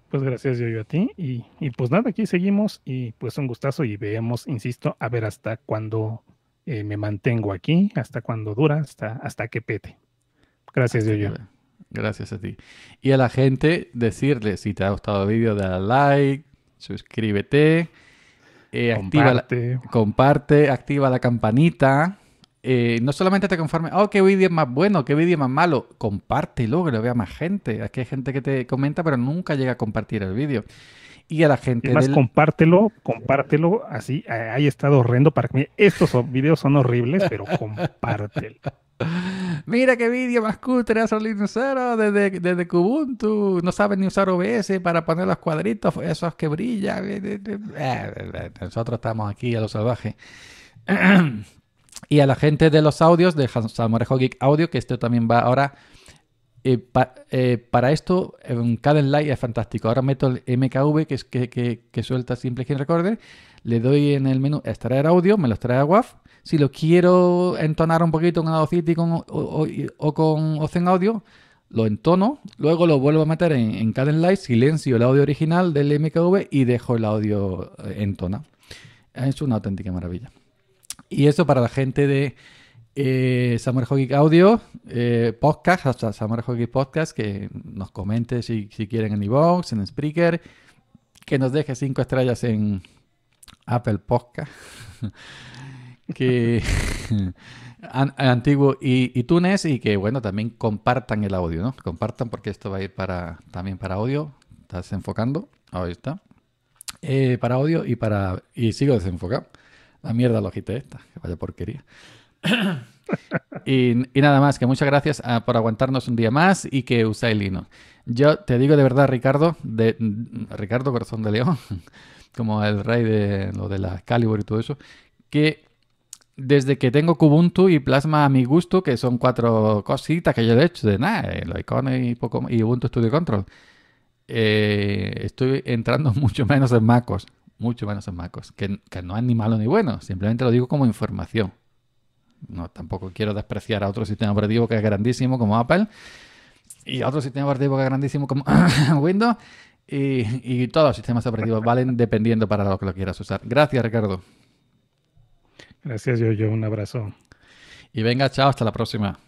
Pues gracias yo, a ti. Y, pues nada, aquí seguimos y pues un gustazo y veamos, insisto, a ver hasta cuándo eh, me mantengo aquí, hasta cuándo dura, hasta, hasta que pete. Gracias, yo, Gracias a ti. Y a la gente decirle si te ha gustado el vídeo, dale like, suscríbete, eh, Activa la, comparte, activa la campanita. Eh, no solamente te conformes, oh, qué vídeo es más bueno, qué vídeo más malo, compártelo, que lo vea más gente. Aquí hay gente que te comenta, pero nunca llega a compartir el vídeo. Y a la gente. Además, compártelo, compártelo, así, hay estado horrendo para mí Estos videos son horribles, pero compártelo. *laughs* Mira qué vídeo más cutre hace Linuxero desde, desde Kubuntu. No saben ni usar OBS para poner los cuadritos, esos que brilla! Eh, eh, eh, nosotros estamos aquí a lo salvaje. y a la gente de los audios de Salmorejo Geek Audio, que esto también va ahora. para esto, Caden Light es fantástico. Ahora meto el MKV que, es, que, que, suelta Simple quien Recorder le doy en el menú extraer audio, me lo extrae a WAF. Si lo quiero entonar un poquito con Audacity o, con Ocean Audio, lo entono, luego lo vuelvo a meter en, en Live, silencio el audio original del MKV y dejo el audio eh, entona. Es una auténtica maravilla. Y eso para la gente de eh, Audio, eh, podcast, hasta summer Hockey Podcast, que nos comente si, quieren en iVoox, en Spreaker, que nos deje cinco estrellas en, Apple Podcast, que *laughs* antiguo y, y, y que bueno, también compartan el audio, ¿no? Compartan porque esto va a ir para también para audio. Estás enfocando, ahí está. Eh, para audio y para. Y sigo desenfocado. La mierda logita esta, que vaya porquería. *coughs* y, nada más, que muchas gracias ah, por aguantarnos un día más y que usáis Linux. Yo te digo de verdad, Ricardo, de Ricardo Corazón de León. *laughs* como el rey de lo de la Calibur y todo eso, que desde que tengo Kubuntu y Plasma a mi gusto, que son cuatro cositas que yo he hecho de nada, eh, los icones y, poco, y Ubuntu Studio Control, eh, estoy entrando *laughs* mucho menos en MacOS, mucho menos en MacOS, que, no es ni malo ni bueno, simplemente lo digo como información. No, tampoco quiero despreciar a otro sistema operativo que es grandísimo como Apple y a otro sistema operativo que es grandísimo como *coughs* Windows y, todos los sistemas operativos valen *laughs* dependiendo para lo que lo quieras usar. Gracias, Ricardo. Gracias, yo, yo. Un abrazo. Y venga, chao, hasta la próxima.